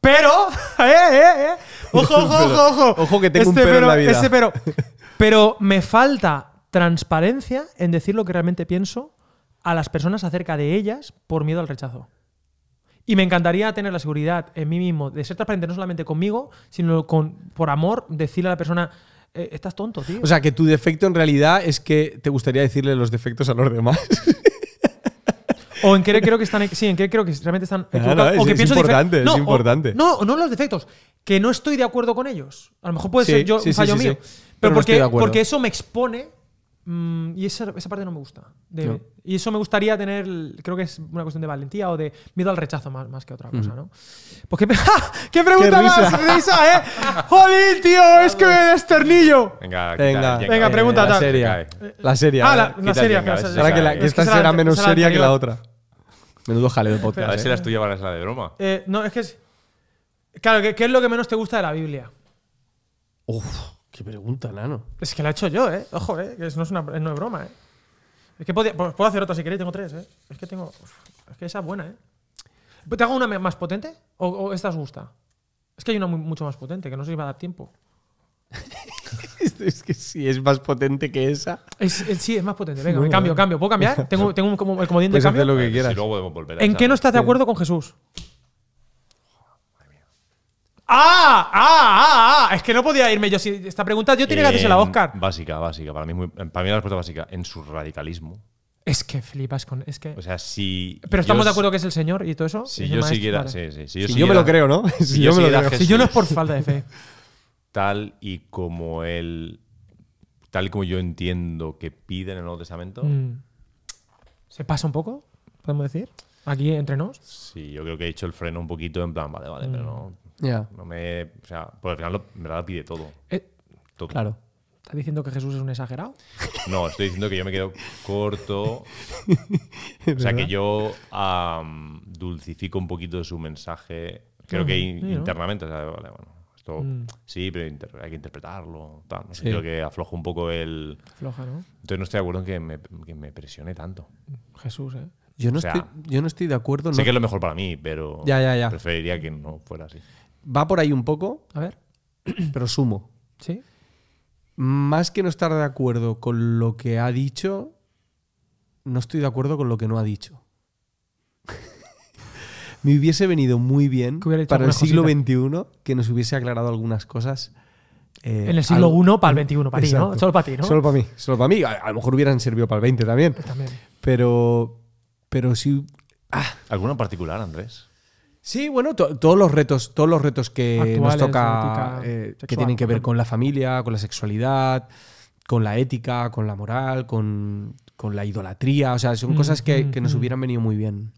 Pero. Eh, eh, eh, Ojo, ojo, ojo, ojo. Ojo que tengo un este pero, en la vida. Este pero. Pero me falta transparencia en decir lo que realmente pienso a las personas acerca de ellas por miedo al rechazo. Y me encantaría tener la seguridad en mí mismo de ser transparente no solamente conmigo, sino con, por amor, decirle a la persona, eh, estás tonto, tío. O sea, que tu defecto en realidad es que te gustaría decirle los defectos a los demás. O en qué creo que están. Sí, en creo que realmente están. No, no, es, que es importante, no, no, los defectos. Que no estoy de acuerdo con ellos. A lo mejor puede ser yo, un fallo mío. Pero, pero porque, porque eso me expone Mm, y esa, esa, parte no me gusta. Y eso me gustaría tener, creo que es una cuestión de valentía o de miedo al rechazo más, más que otra cosa, ¿no? Pues qué, pregunta qué más, risa, ¿eh? Jolín tío, es que me desternillo. Venga, venga, venga pregunta. Eh, la seria La seria la, serie. Ah, que, la, que, esta será menos seria que la otra. Menudo jaleo de podcast. A ver si la eh. tuya van a la de broma. Eh, no, es que Claro, ¿qué, ¿qué es lo que menos te gusta de la Biblia? Uf. Qué pregunta, nano. Es que la he hecho yo, ¿eh? Ojo, ¿eh? Que no es una no es broma, ¿eh? Es que podía, pues, puedo hacer otra si queréis, tengo tres, ¿eh? Es que tengo. Es que esa es buena, ¿eh? ¿Te hago una más potente? ¿O, o esta os gusta? Es que hay una mucho más potente, que no sé si va a dar tiempo. es que si es más potente que esa. sí, es más potente. Venga, cambio, cambio. ¿Puedo cambiar? Tengo, tengo un, como, el comodín de cambio. Lo que quieras. volver a ¿En qué no estás de acuerdo con Jesús? Ah, ¡Ah! ¡Ah! ¡Ah! Es que no podía irme yo. Si esta pregunta yo tiene que hacerse la em, Oscar. Básica, básica. Para mí, la respuesta básica. En su radicalismo. Es que flipas con. Es que. O sea, si. Pero estamos de acuerdo que es el Señor y todo eso. Si yo siguiera. Sí, sí, si yo, me lo creo, ¿no? Si, yo, me lo creo. si yo no es por falta de fe. Tal y como él. Tal y como yo entiendo que pide en el Nuevo Testamento. Mm. ¿Se pasa un poco? ¿Podemos decir? Aquí entre nos. Sí, yo creo que he hecho el freno un poquito en plan, vale, vale, pero mm. no. No me, o sea, por al final me la pide eh, todo, Claro. ¿Estás diciendo que Jesús es un exagerado? No, estoy diciendo que yo me quedo corto. o sea, que yo dulcifico un poquito su mensaje. Creo que internamente, o sea, vale, bueno, esto mm. sí, pero hay que interpretarlo. no sé, creo que aflojo un poco el. ¿no? Entonces no estoy de acuerdo en que me, presione tanto. Jesús, ¿eh? Yo no, estoy, yo no estoy de acuerdo. Sé que es lo mejor para mí, pero ya, ya, ya. preferiría que no fuera así va por ahí un poco. A ver. Pero sumo. Sí. Más que no estar de acuerdo con lo que ha dicho, no estoy de acuerdo con lo que no ha dicho. Me hubiese venido muy bien para el siglo XXI que nos hubiese aclarado algunas cosas. Eh, en el siglo I para el XXI, para ti, ¿no? Solo para ti, ¿no? Solo para mí, solo para mí. A, lo mejor hubieran servido para el 20 pues también. Pero, pero sí. Ah. ¿Alguna en particular, Andrés? Sí, bueno, todos los retos, todos los retos que nos toca, eh, que tienen que ver con la familia, con la sexualidad, con la ética, con la moral, con, la idolatría. O sea, son mm, cosas que, mm, nos mm. hubieran venido muy bien.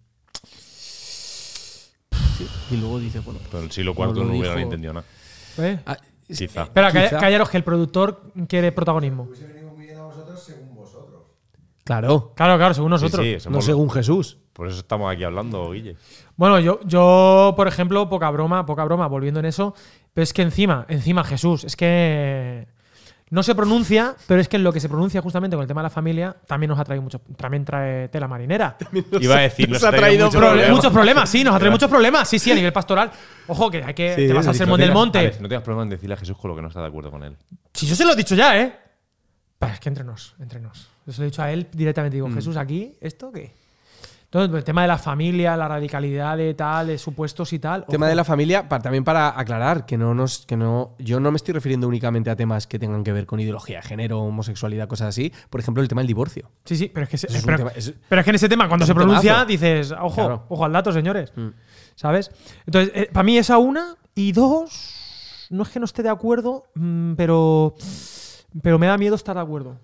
Y luego dice, bueno. Pero el siglo IV no entendido nada. ¿Eh? Ah, Espera, callaros, que el productor quiere protagonismo. Claro. Claro, claro, según nosotros. no según Jesús. Por eso estamos aquí hablando, Guille. Bueno, yo, yo, por ejemplo, poca broma, poca broma, volviendo en eso, pero es que encima, encima Jesús, es que no se pronuncia, pero es que en lo que se pronuncia justamente con el tema de la familia también nos ha traído mucho, también trae tela marinera. Iba a decir, nos, ha traído, muchos problemas, sí, nos ha traído muchos problemas, sí, sí, a nivel pastoral. Ojo, que hay que te vas al sermón del monte. no tengas problema en decirle a Jesús con lo que no está de acuerdo con él. Si yo se lo he dicho ya, ¿eh? Pero es que entrenos, entrenos. Les lo he dicho a él directamente. Digo, mm. Jesús, ¿aquí esto qué? Entonces, pues, el tema de la familia, la radicalidad de tal, de supuestos y tal. El tema de la familia, también para aclarar que no nos, que no, yo no me estoy refiriendo únicamente a temas que tengan que ver con ideología, género, homosexualidad, cosas así. Por ejemplo, el tema del divorcio. Sí, sí, pero es que, pero, que en ese tema, cuando se pronuncia, dices, ojo, ojo al dato, señores. Mm. ¿Sabes? Entonces, eh, para mí esa una y dos, no es que no esté de acuerdo, mm, pero, pero me da miedo estar de acuerdo.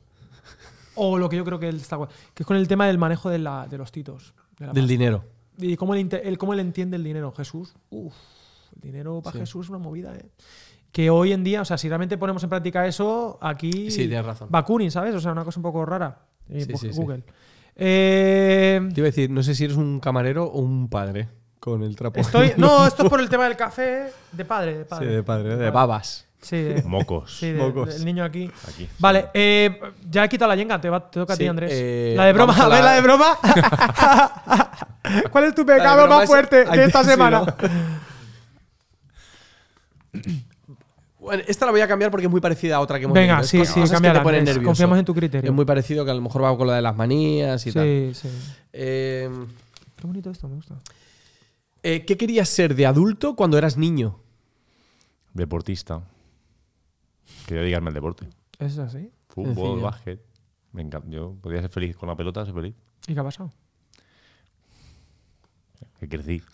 O lo que yo creo que él está. Que es con el tema del manejo de, la, de los titos. del dinero. Y cómo él, él entiende el dinero. Jesús. el dinero para Jesús es una movida, ¿eh? que hoy en día, o sea, si realmente ponemos en práctica eso, aquí. Sí, tienes razón. Bakunin, ¿sabes? O sea, una cosa un poco rara. Eh, pues Google. Eh, Te iba a decir, no sé si eres un camarero o un padre con el trapo. No, esto es por el tema del café de padre, de padre. Sí, de padre, de babas. Sí, Mocos. el niño aquí. vale, eh, ya he quitado la yenga, te, toca a ti, Andrés. Eh, la de broma, la... de broma. ¿Cuál es tu pecado más fuerte de esta semana? Bueno, esta la voy a cambiar porque es muy parecida a otra que hemos Venga, sí, sí, cambia Confiamos en tu criterio. Es muy parecido que a lo mejor va con la de las manías y tal. Sí, sí. Em, Qué bonito esto, me gusta. Eh, ¿Qué querías ser de adulto cuando eras niño? Deportista. Quería dedicarme al deporte. ¿Es así? Fútbol, básquet. Me encanta. Yo podía ser feliz con la pelota, ser feliz. ¿Y qué ha pasado? Que crecí.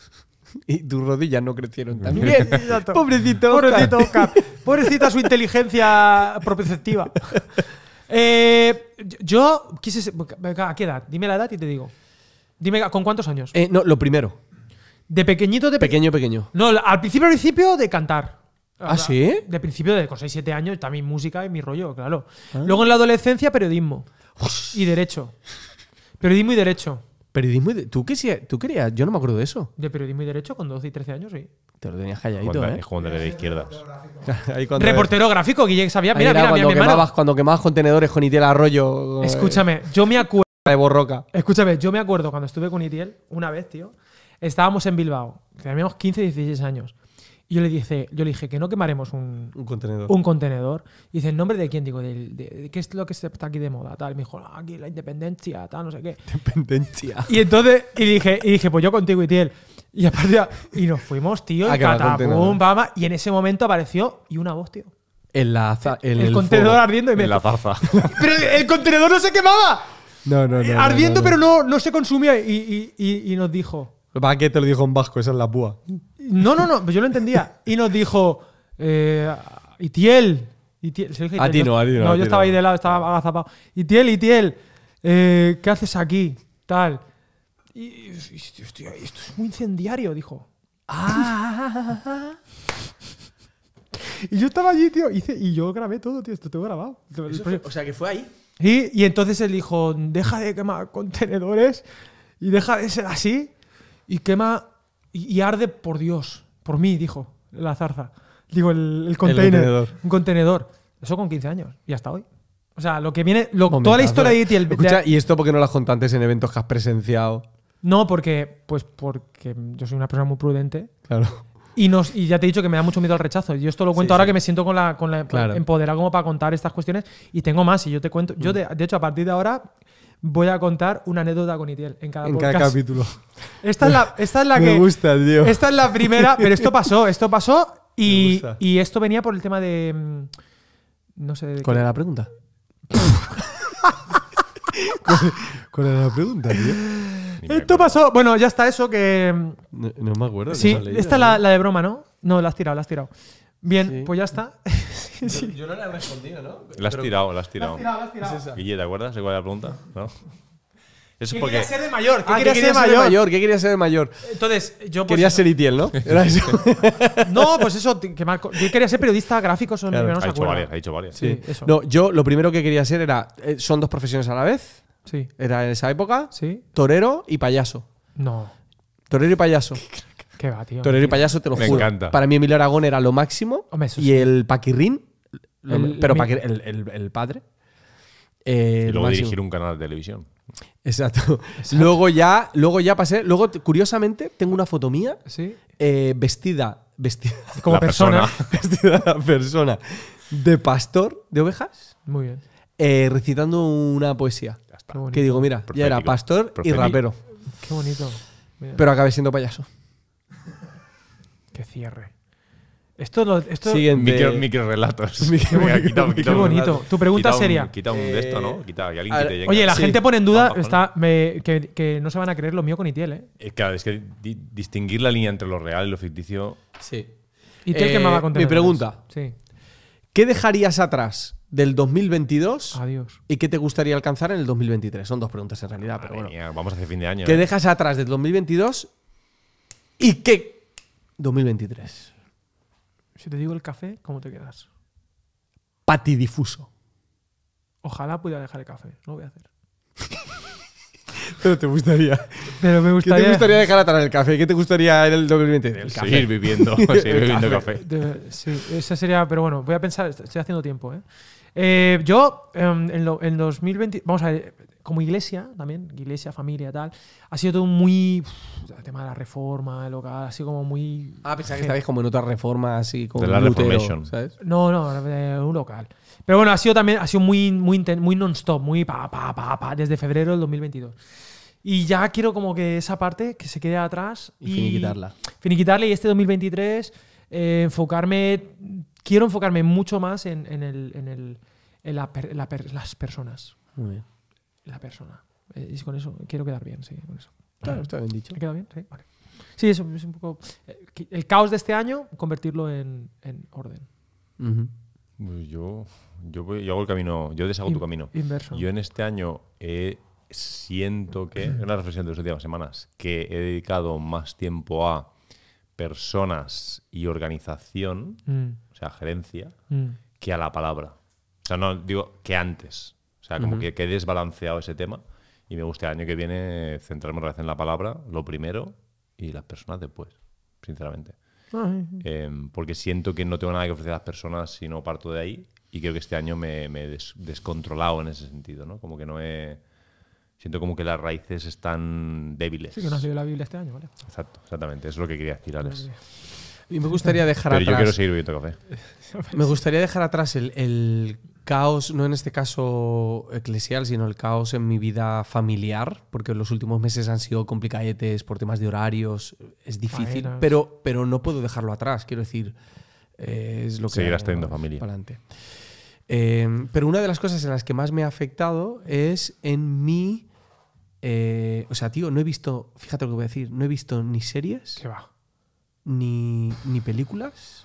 Y tus rodillas no crecieron tan bien. Pobrecito. Pobrecito Pobrecita su inteligencia propioceptiva. Eh, yo quise. ¿A qué edad? Dime la edad y te digo. Dime, ¿con cuántos años? Eh, no, lo primero. De pequeñito, de Pequeño, pequeño. No, al principio, al principio de cantar. ¿Ah, ¿Ah sí? De principio, de con 6-7 años, también música y mi rollo, claro. Ah. Luego en la adolescencia, periodismo. y derecho. Periodismo y derecho. Periodismo y ¿Tú, qué, ¿Tú querías? Yo no me acuerdo de eso. De periodismo y derecho con 12 y 13 años, sí. Te lo tenías calladito, ¿eh? Es de izquierdas. Reportero gráfico, Guille sabía. Mira, mira, cuando mira, quemabas, Cuando quemabas contenedores con Itiel Arroyo. Eh, Escúchame, yo me acuerdo... De borroca. Escúchame, yo me acuerdo cuando estuve con Itiel, una vez, tío, estábamos en Bilbao, teníamos 15, 16 años. Y yo le, dice, yo le dije que no quemaremos un, un contenedor. Un contenedor. Y dice, ¿en nombre de quién? Digo, ¿qué es lo que está aquí de moda? Tal. Y me dijo, ah, aquí la independencia, tal, no sé qué. Independencia. Y entonces, y dije, y dije pues yo contigo y tiel. Y y nos fuimos, tío, y catapum, Y en ese momento apareció, y una voz, tío. En la, el, contenedor ardiendo y me. la zarza. Pero el contenedor no se quemaba. No, no, no. Ardiendo, pero no, no se consumía. Y, nos dijo. para que te lo dijo un vasco, esa es la púa. No, no, no, pues yo lo entendía. Y nos dijo, eh, Itiel, a ti no, a ti no. No, yo estaba ahí de lado, estaba agazapado. Itiel, Itiel, eh, ¿qué haces aquí? Tal. Y, esto es muy incendiario, dijo. Ah. y yo estaba allí, tío, y yo grabé todo, tío, esto te he grabado. o sea, que fue ahí. y entonces él dijo, deja de quemar contenedores y deja de ser así y quema y, arde por Dios, por mí, dijo la zarza. Digo, el, container. contenedor. Un contenedor. Eso con 15 años y hasta hoy. O sea, lo que viene, toda la historia de el... ¿eh? E Escucha, ¿y esto porque no lo has contado en eventos que has presenciado? No, porque, pues porque yo soy una persona muy prudente. Claro. Y, nos, y ya te he dicho que me da mucho miedo al rechazo. Yo esto lo cuento ahora que me siento con la, con la como para contar estas cuestiones. Y tengo más, y yo te cuento. Yo, mm. de hecho, a partir de ahora, voy a contar una anécdota con Itiel en cada, capítulo. Esta es la, Me gusta, tío. Esta es la primera, pero esto pasó, esto pasó y, y esto venía por el tema de. Mm, no sé. ¿Cuál era la pregunta? ¿Cuál, era la pregunta, tío? Esto pasó. Bueno, ya está eso que. Mm, no, me acuerdo. Sí, esta es la, de broma, ¿no? No, la has tirado, la has tirado. Bien, pues ya está. Yo, no le he respondido, ¿no? La has tirado, la has tirado. La has tirado, la Guille, ¿te acuerdas de cuál era la pregunta? ¿No? ¿Qué quería ser de mayor? ¿Qué pues, quería, ser, mayor? de mayor? ¿Qué quería ser mayor? Entonces, yo Quería ser Itiel, ¿no? no, pues eso, yo quería ser periodista gráfico, son ha, dicho varias, ha dicho varias, No, yo lo primero que quería ser era eh, son dos profesiones a la vez. Sí. Era en esa época, sí. torero y payaso. No. Torero y payaso. ¿Qué va, tío? Torero y payaso, te lo Me juro. Encanta. Para mí Emilio Aragón era lo máximo Hombre, y el Paquirrín pero para que el, padre. Eh, y luego dirigir un canal de televisión. Exacto. Luego ya, luego ya pasé. Luego, curiosamente, tengo una foto mía eh, vestida, vestida como persona, vestida persona de pastor de ovejas. Muy bien. Eh, recitando una poesía. Que digo, mira, ya era pastor y rapero. Qué bonito. Pero acabé siendo payaso. Qué cierre. Esto, esto Micro, relatos. qué bonito. Tu pregunta seria. quita un de esto, ¿no? Eh, quita, alguien Oye, la gente pone en duda está, que, no se van a creer lo mío con Itiel, ¿eh? claro, es que distinguir la línea entre lo real y lo ficticio. Sí. y que eh, me Mi pregunta. Sí. ¿Qué dejarías atrás del 2022 Adiós. y qué te gustaría alcanzar en el 2023? Son dos preguntas en realidad, pero bueno. vamos hacia fin de año. ¿Qué ¿eh? dejas atrás del 2022 y qué 2023? Si te digo el café, ¿cómo te quedas? Patidifuso. Ojalá pudiera dejar el café, no lo voy a hacer. Pero te gustaría. Pero me gustaría. ¿Qué te gustaría dejar atrás el café? ¿Qué te gustaría en el 2020? El café. Seguir viviendo, seguir el viviendo café. sí, esa sería. Pero bueno, voy a pensar. Estoy haciendo tiempo, ¿eh? Eh, yo, em, en, 2020, vamos a ver, como iglesia también, iglesia, familia, tal, ha sido todo muy. el tema de la reforma, el local, ha sido como muy. Ah, pensaba que vez como en otra reforma así, como. De la ¿sabes? No, no, un local. Pero bueno, ha sido también, ha sido muy, muy, muy non-stop, muy pa, pa, pa, pa, desde febrero del 2022. Y ya quiero como que esa parte que se quede atrás. Y, y finiquitarla. Finiquitarla y este 2023 eh, enfocarme quiero enfocarme mucho más en, las personas. Muy La persona. Eh, y con eso quiero quedar bien, sí, Claro, está bien dicho. queda bien? Sí, Sí, eso es un poco. Eh, el caos de este año, convertirlo en, orden. pues yo, yo, yo, hago el camino, yo deshago tu camino. Inverso. Yo en este año siento que, en una reflexión de las últimas semanas, que he dedicado más tiempo a personas y organización. Mm sea, gerencia, mm. que a la palabra. O sea, no, digo que antes. O sea, como que he desbalanceado ese tema. Y me gusta el año que viene centrarme en la palabra, lo primero, y las personas después, sinceramente. Ah, em, porque siento que no tengo nada que ofrecer a las personas si no parto de ahí. Y creo que este año me, me he descontrolado en ese sentido, ¿no? Como que no he... Siento como que las raíces están débiles. Sí, que no has leído la Biblia este año, ¿vale? Exacto, exactamente. Eso es lo que quería decir, Alex. Y me gustaría dejar Pero atrás. Yo quiero seguir café. Me gustaría dejar atrás el, caos, no en este caso eclesial, sino el caos en mi vida familiar, porque los últimos meses han sido complicadetes por temas de horarios, es difícil, pero, pero no puedo dejarlo atrás, quiero decir, eh, es lo que... Seguirás teniendo familia. adelante. Em, pero una de las cosas en las que más me ha afectado es en mi... Eh, o sea, tío, no he visto, fíjate lo que voy a decir, no he visto ni series. ¿Qué va? ni, ni películas,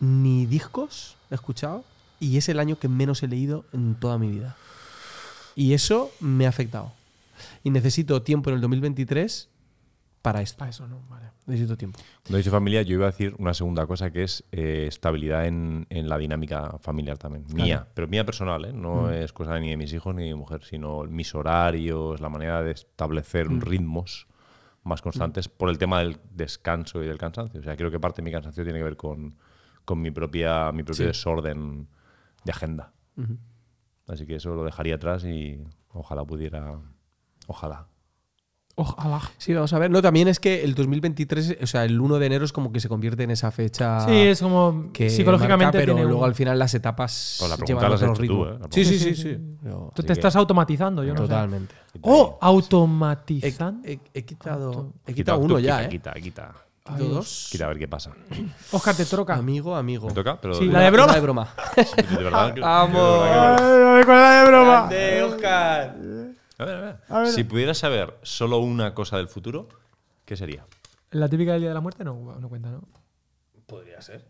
ni discos he escuchado, y es el año que menos he leído en toda mi vida. Y eso me ha afectado. Y necesito tiempo en el 2023 para esto. eso, ¿no? Necesito tiempo. Cuando dicho familia, yo iba a decir una segunda cosa que es eh, estabilidad en, la dinámica familiar también. Mía, pero mía personal, ¿eh? No mm. es cosa ni de mis hijos ni de mi mujer, sino mis horarios, la manera de establecer mm. ritmos más constantes por el tema del descanso y del cansancio. O sea, creo que parte de mi cansancio tiene que ver con, con mi, propia, mi propio desorden de agenda. Así que eso lo dejaría atrás y ojalá pudiera, ojalá Ojalá. Sí, vamos a ver. No, también es que el 2023, o sea, el 1 de enero es como que se convierte en esa fecha. Sí, es como psicológicamente. pero luego al final las etapas. O la pregunta sí, sí, sí, sí. tú te estás automatizando, yo Totalmente. no Totalmente. Oh, automatizando. He, quitado, he quitado uno ya. eh. quita, quita. dos. Quita a ver qué pasa. Oscar, te troca. Amigo, amigo. toca? Pero la de broma. La de broma. Vamos. ¿Cuál es la de broma? De Oscar. A ver, a ver. Si pudieras saber solo una cosa del futuro, ¿qué sería? La típica del día de la muerte no, cuenta, ¿no? Podría ser.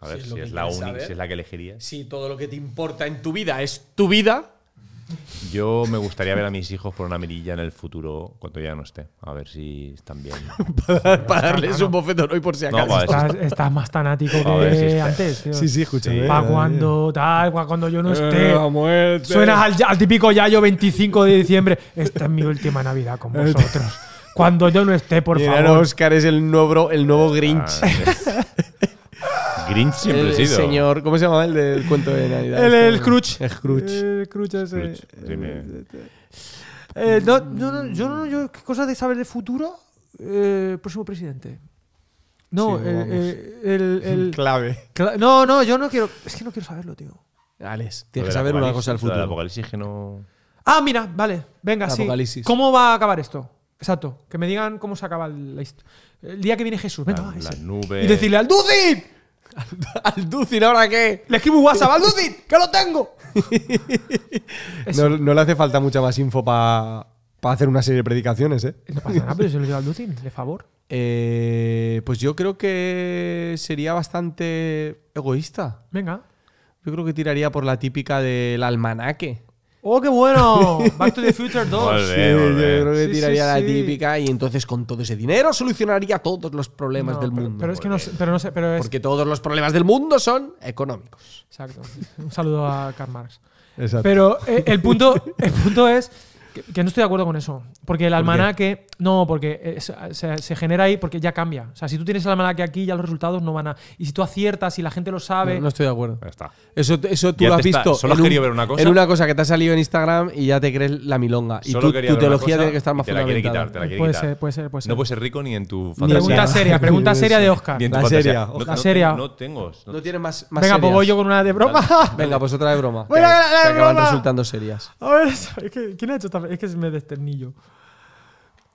A ver, si es, si es la única, si es la que elegirías. Si todo lo que te importa en tu vida es tu vida, yo me gustaría ver a mis hijos por una mirilla en el futuro cuando ya no esté. A ver si están bien. para, darles un bofetón hoy por si acaso. Pues, estás, más tanático que antes. Sí, sí, escúchame. Para eh, cuando tal, cuando yo no esté. Eh, suenas al, al, típico Yayo 25 de diciembre. Esta es mi última Navidad con vosotros. Cuando yo no esté, por favor. Oscar es el nuevo, el nuevo ah, Grinch. Grinch siempre el, sido. El señor, ¿cómo se llamaba el del cuento de Navidad? El, el este, Scrooge. El Scrooge. El Scrooge ese. Eh, yo no, yo, ¿qué cosa de saber de futuro? Eh, próximo presidente. No, eh, el, el, Clave. no, no, yo no quiero. Es que no quiero saberlo, tío. Alex, tienes que saber una cosa del futuro. El apocalipsis que no. Ah, mira, vale. Venga, sí. ¿Cómo va a acabar esto? Exacto. Que me digan cómo se acaba historia. el día que viene Jesús. Venga, la, Y decirle al Ducid. Al ¿ahora qué? Le escribo un WhatsApp. ¡Al ¡Que lo tengo! no, le hace falta mucha más info para hacer una serie de predicaciones, ¿eh? No pasa nada, pero se lo digo al de favor. Eh, pues yo creo que sería bastante egoísta. Venga. Yo creo que tiraría por la típica del almanaque. ¡Oh, qué bueno! Back to the Future 2. sí, Yo creo que tiraría la típica y entonces con todo ese dinero solucionaría todos los problemas del mundo. Pero es que no pero no sé, pero es... Porque todos los problemas del mundo son económicos. Exacto. Un saludo a Karl Marx. Exacto. Pero eh, el, punto, el punto es que, no estoy de acuerdo con eso. Porque el almanaque. No, porque se, genera ahí, porque ya cambia. O sea, si tú tienes el almanaque aquí, ya los resultados no van a. Y si tú aciertas y la gente lo sabe. No, estoy de acuerdo. está. Eso, eso tú lo has visto. Solo has ver una cosa. En una cosa que te ha salido en Instagram y ya te crees la milonga. Y tu, teología tiene que estar más te la quiere quitar, te la quiere puede quitar. Ser, puede ser, puede ser. No puedes ser rico ni en tu fantasía. Pregunta seria, pregunta seria de Oscar. Ni seria. seria. No tengo. No tienes más. Venga, pues voy yo con una de broma. Venga, pues otra de broma. Que acaban resultando serias. A ver, ¿quién ha hecho esta es que me desternillo.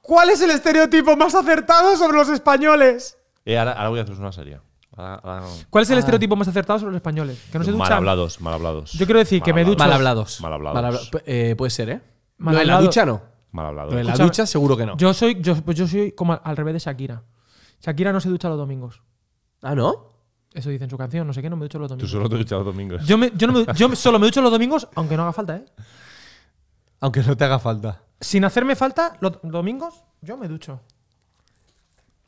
¿Cuál es el estereotipo más acertado sobre los españoles? Eh, ahora, voy a hacer una serie. ¿Cuál es el ah. estereotipo más acertado sobre los españoles? Mal hablados, mal hablados. Yo quiero decir que me ducho. Mal hablados. Mal eh, puede ser, ¿eh? Mal Lo la ducha no. Mal hablado. la ducha seguro que no. Yo soy, yo, pues yo soy como al revés de Shakira. Shakira no se ducha los domingos. ¿Ah, no? Eso dice en su canción, no sé qué, no me ducho los domingos. Tú solo te duchas los domingos. Yo, me, yo, no yo solo me ducho los domingos, aunque no haga falta, ¿eh? Aunque no te haga falta. Sin hacerme falta, los domingos yo me ducho.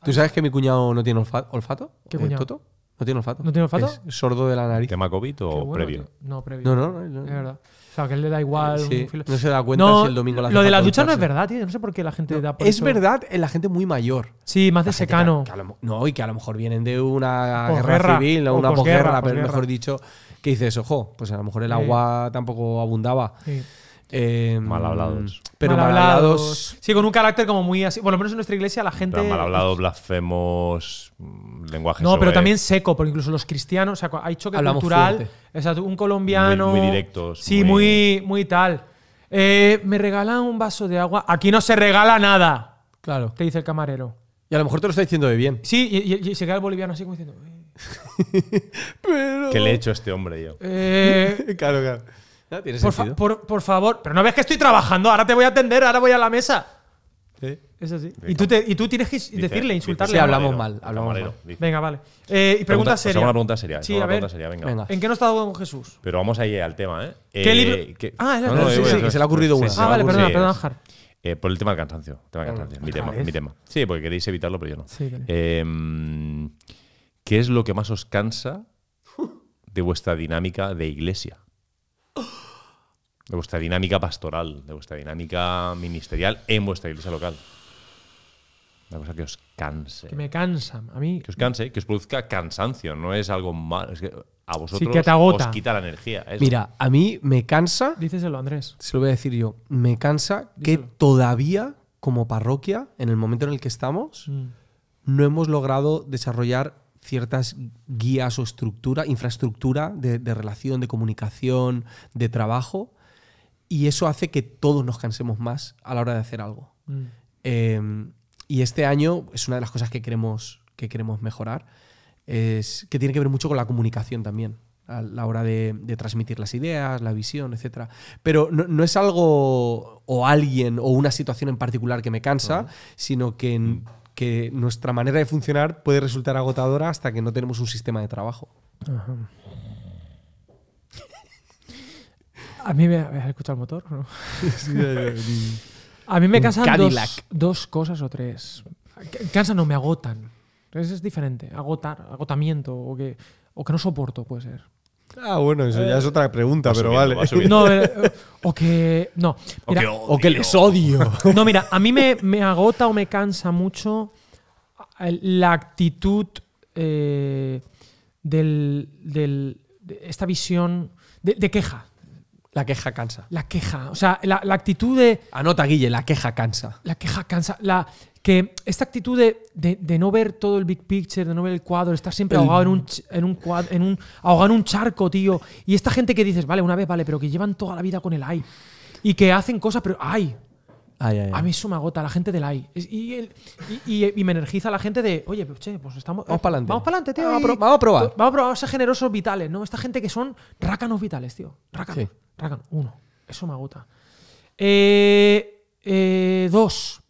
¿Tú sabes que mi cuñado no tiene olfato? ¿Qué cuñado? ¿No tiene olfato? ¿No tiene olfato? Es sordo de la nariz. ¿Tema COVID o previo? No, previo. No, no, Es verdad. O sea, que él le da igual. No se da cuenta si el domingo la Lo de la ducha no es verdad, tío. No sé por qué la gente da por Es verdad en eh, la gente muy mayor. Sí, más de secano. no, y que a lo mejor vienen de una guerra civil o una posguerra, pero mejor dicho, ¿qué dices, ojo, pues a lo mejor el agua tampoco abundaba. Sí. Em, mal hablados. Pero mal hablados. Sí, con un carácter como muy así. Por lo menos en nuestra iglesia la gente. mal hablado, blasfemos, mm, lenguaje. No, pero también seco, porque incluso los cristianos, o sea, hay choque cultural. un colombiano. Muy, directo directos. Sí, muy, muy, tal. Eh, me regalan un vaso de agua. Aquí no se regala nada. Claro. Te dice el camarero. Y a lo mejor te lo está diciendo de bien. Sí, y, se queda el boliviano así como diciendo. Eh". ¿Qué le he hecho a este hombre yo? Eh, claro, claro por, favor, pero no ves que estoy trabajando, ahora te voy a atender, ahora voy a la mesa. Sí. Es así. Y tú, y tú, tienes que decirle, insultarle. Si hablamos mal. Hablamos mal. Venga, vale. Eh, y pregunta, pregunta pues, seria. Una pregunta seria. Sí, a ver. ¿En qué no está con Jesús? Pero vamos ahí al tema, ¿eh? ah, no, no, sí, que se le ha ocurrido una. Ah, vale, perdón Jar. Eh, por el tema del cansancio. Tema cansancio mi, tema, mi tema. Sí, porque queréis evitarlo, pero yo no. Em, ¿Qué es lo que más os cansa de vuestra dinámica de iglesia? de vuestra dinámica pastoral, de vuestra dinámica ministerial en vuestra iglesia local. Una cosa que os canse. Que me cansa, a mí. Que os canse, que os produzca cansancio, no es algo malo. Es que a vosotros os quita la energía. Mira, a mí me cansa. Díceselo, Andrés. Se lo voy a decir yo. Me cansa que todavía, como parroquia, en el momento en el que estamos, mm. no hemos logrado desarrollar ciertas guías o estructura, infraestructura de relación, de comunicación, de trabajo y eso hace que todos nos cansemos más a la hora de hacer algo. Mm. Em, y este año es una de las cosas que queremos, que queremos mejorar, es que tiene que ver mucho con la comunicación también, a la hora de, transmitir las ideas, la visión, etc. Pero no, es algo o alguien o una situación en particular que me cansa, sino que, nuestra manera de funcionar puede resultar agotadora hasta que no tenemos un sistema de trabajo. A mí me. ¿Has escuchado el motor? No? a mí me cansan dos, cosas o tres. Cansan no me agotan. Entonces es diferente. Agotar, agotamiento o que, que no soporto, puede ser. Ah, bueno, eso ya es otra pregunta, pero vale. No, o que. No. les odio. No, mira, a mí me, agota o me cansa mucho la actitud eh, del, de esta visión de, queja. La queja cansa. La queja. O sea, la, actitud de. Anota, Guille, la queja cansa. La queja cansa. La, que esta actitud de, no ver todo el big picture, de no ver el cuadro, estar siempre ahogado en un, cuadro, en un, ahogado un charco, tío. Y esta gente que dices, vale, una vez, vale, pero que llevan toda la vida con el ay. Y que hacen cosas, pero ay, Ah, a mí eso me agota, la gente del AI. Y, me energiza la gente de, oye, pues, che, pues estamos. Vamos para adelante. Vamos para adelante, tío. Vamos a, probar. Vamos a probar, vamos a ser generosos vitales, ¿no? Esta gente que son rácanos vitales, tío. Rácanos. Rácanos. Uno. Eso me agota. Eh, eh, dos.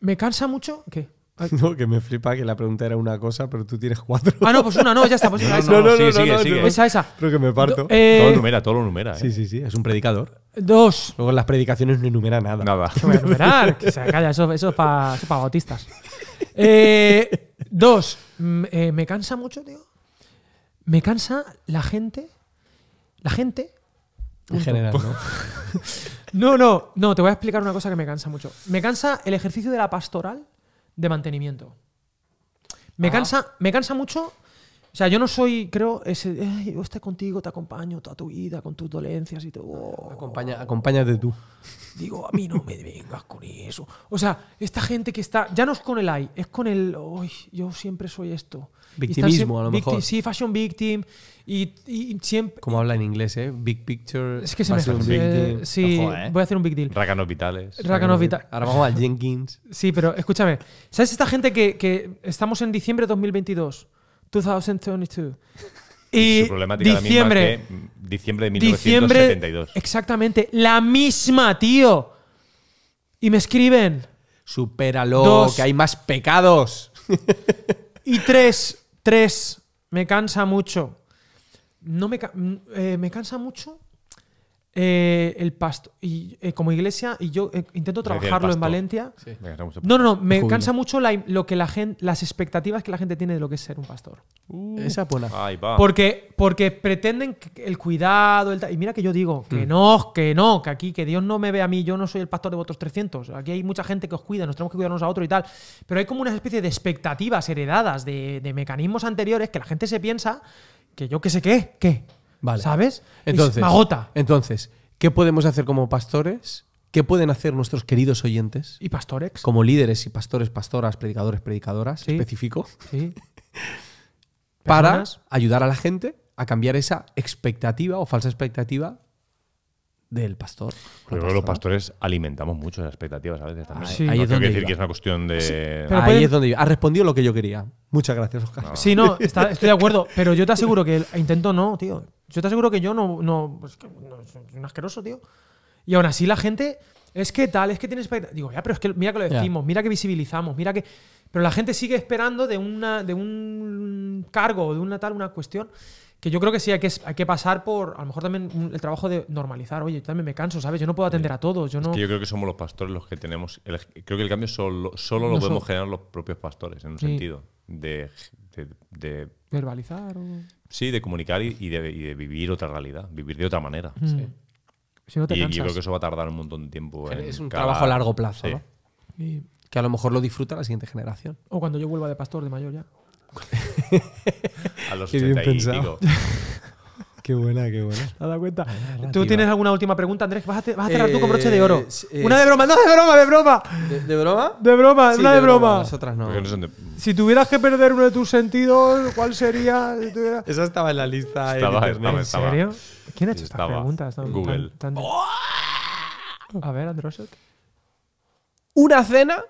me cansa mucho. ¿Qué? No, que me flipa que la pregunta era una cosa, pero tú tienes cuatro. Ah, no, pues una, no, ya está. Pues esa, no, no, No, no, Esa, esa. creo que me parto. Eh, todo lo numera, todo lo numera. ¿eh? Sí, sí, sí. Es un predicador. Dos. Luego las predicaciones no enumera nada. Nada. No que se calla, eso, eso es para bautistas. Eh, dos. Mm, me cansa mucho, tío. Me cansa la gente. La gente. En general, ¿no? no, no, no. Te voy a explicar una cosa que me cansa mucho. Me cansa el ejercicio de la pastoral de mantenimiento. Me, ah. cansa, me cansa mucho. O sea, yo no soy, creo, ese, yo estoy contigo, te acompaño toda tu vida, con tus dolencias y todo. Oh". Acompaña, acompáñate tú. Digo, a mí no me vengas con eso. O sea, esta gente que está, ya no es con el ay, es con el, yo siempre soy esto. Victimismo, a lo mejor. Sí, fashion victim. Y, siempre. Como habla en inglés, ¿eh? Big picture. Es que se me hace un big deal. Sí, ¿eh? voy a hacer un big deal. Rácanos vitales. vitales. Ahora vamos al Jenkins. Sí, pero escúchame. ¿Sabes esta gente que, que estamos en diciembre de 2022? 2022. Y su problemática diciembre, la misma que diciembre de 1972. Diciembre, exactamente, la misma, tío. Y me escriben. Supéralo, que hay más pecados. y tres, Tres, me cansa mucho. No me, eh, me cansa mucho eh, el pastor y eh, como iglesia y yo eh, intento trabajarlo en Valencia. No, no, no, me cansa mucho lo que la gente, las expectativas que la gente tiene de lo que es ser un pastor. Uh. Esa es Porque, porque pretenden el cuidado, el y mira que yo digo que mm. no, que no, que aquí que Dios no me ve a mí, yo no soy el pastor de vosotros 300. Aquí hay mucha gente que os cuida, nos tenemos que cuidarnos a otro y tal. Pero hay como una especie de expectativas heredadas de, de mecanismos anteriores que la gente se piensa que yo qué sé qué, qué, ¿Sabes? Entonces, Entonces, ¿qué podemos hacer como pastores? ¿Qué pueden hacer nuestros queridos oyentes? Y pastores Como líderes y pastores, pastoras, predicadores, predicadoras, específico. Sí. para ayudar a la gente a cambiar esa expectativa o falsa expectativa del pastor. Pero los pastores alimentamos mucho las expectativas a veces también. Ah, Ahí es decir que es una cuestión de. Ahí es donde. yo... respondido lo que yo quería. Muchas gracias, Oscar. Sí, no, estoy de acuerdo. Pero yo te aseguro que intento no, tío. Yo te aseguro que yo no. no, pues que, es soy un asqueroso, tío. Y aún así la gente. Es que tal, es que tienes. Digo, ya, pero es que mira que lo decimos, mira que visibilizamos, mira que. Pero la gente sigue esperando de, una, de un cargo, de una tal, una cuestión que yo creo que sí, hay que, hay que pasar por, a lo mejor también el trabajo de normalizar, oye, yo también me canso, ¿sabes? Yo no puedo atender a todos. Yo, no... yo creo que somos los pastores los que tenemos, creo que el cambio solo, solo lo podemos generar los propios pastores, en un sentido, de, de... verbalizar. O... Sí, de comunicar y, de, vivir otra realidad, vivir de otra manera. Mm. y yo creo que eso va a tardar un montón de tiempo. En es un trabajo a largo plazo, Que a lo mejor lo disfruta la siguiente generación. O cuando yo vuelva de pastor de mayor ya. a los 80 y Qué buena, qué buena. cuenta? ¿Tú tienes alguna última pregunta, Andrés? Vas a, cerrar tú con eh, broche de oro. Eh, una de broma, no, de broma, de broma. ¿De, broma? De broma, una de, broma. Las otras no. Si tuvieras que perder uno de tus sentidos, ¿cuál sería? Esa estaba en la lista. Estaba, en, serio? ¿Quién ha hecho estas preguntas? Google. ¡Oh! A ver, Andrés. Una cena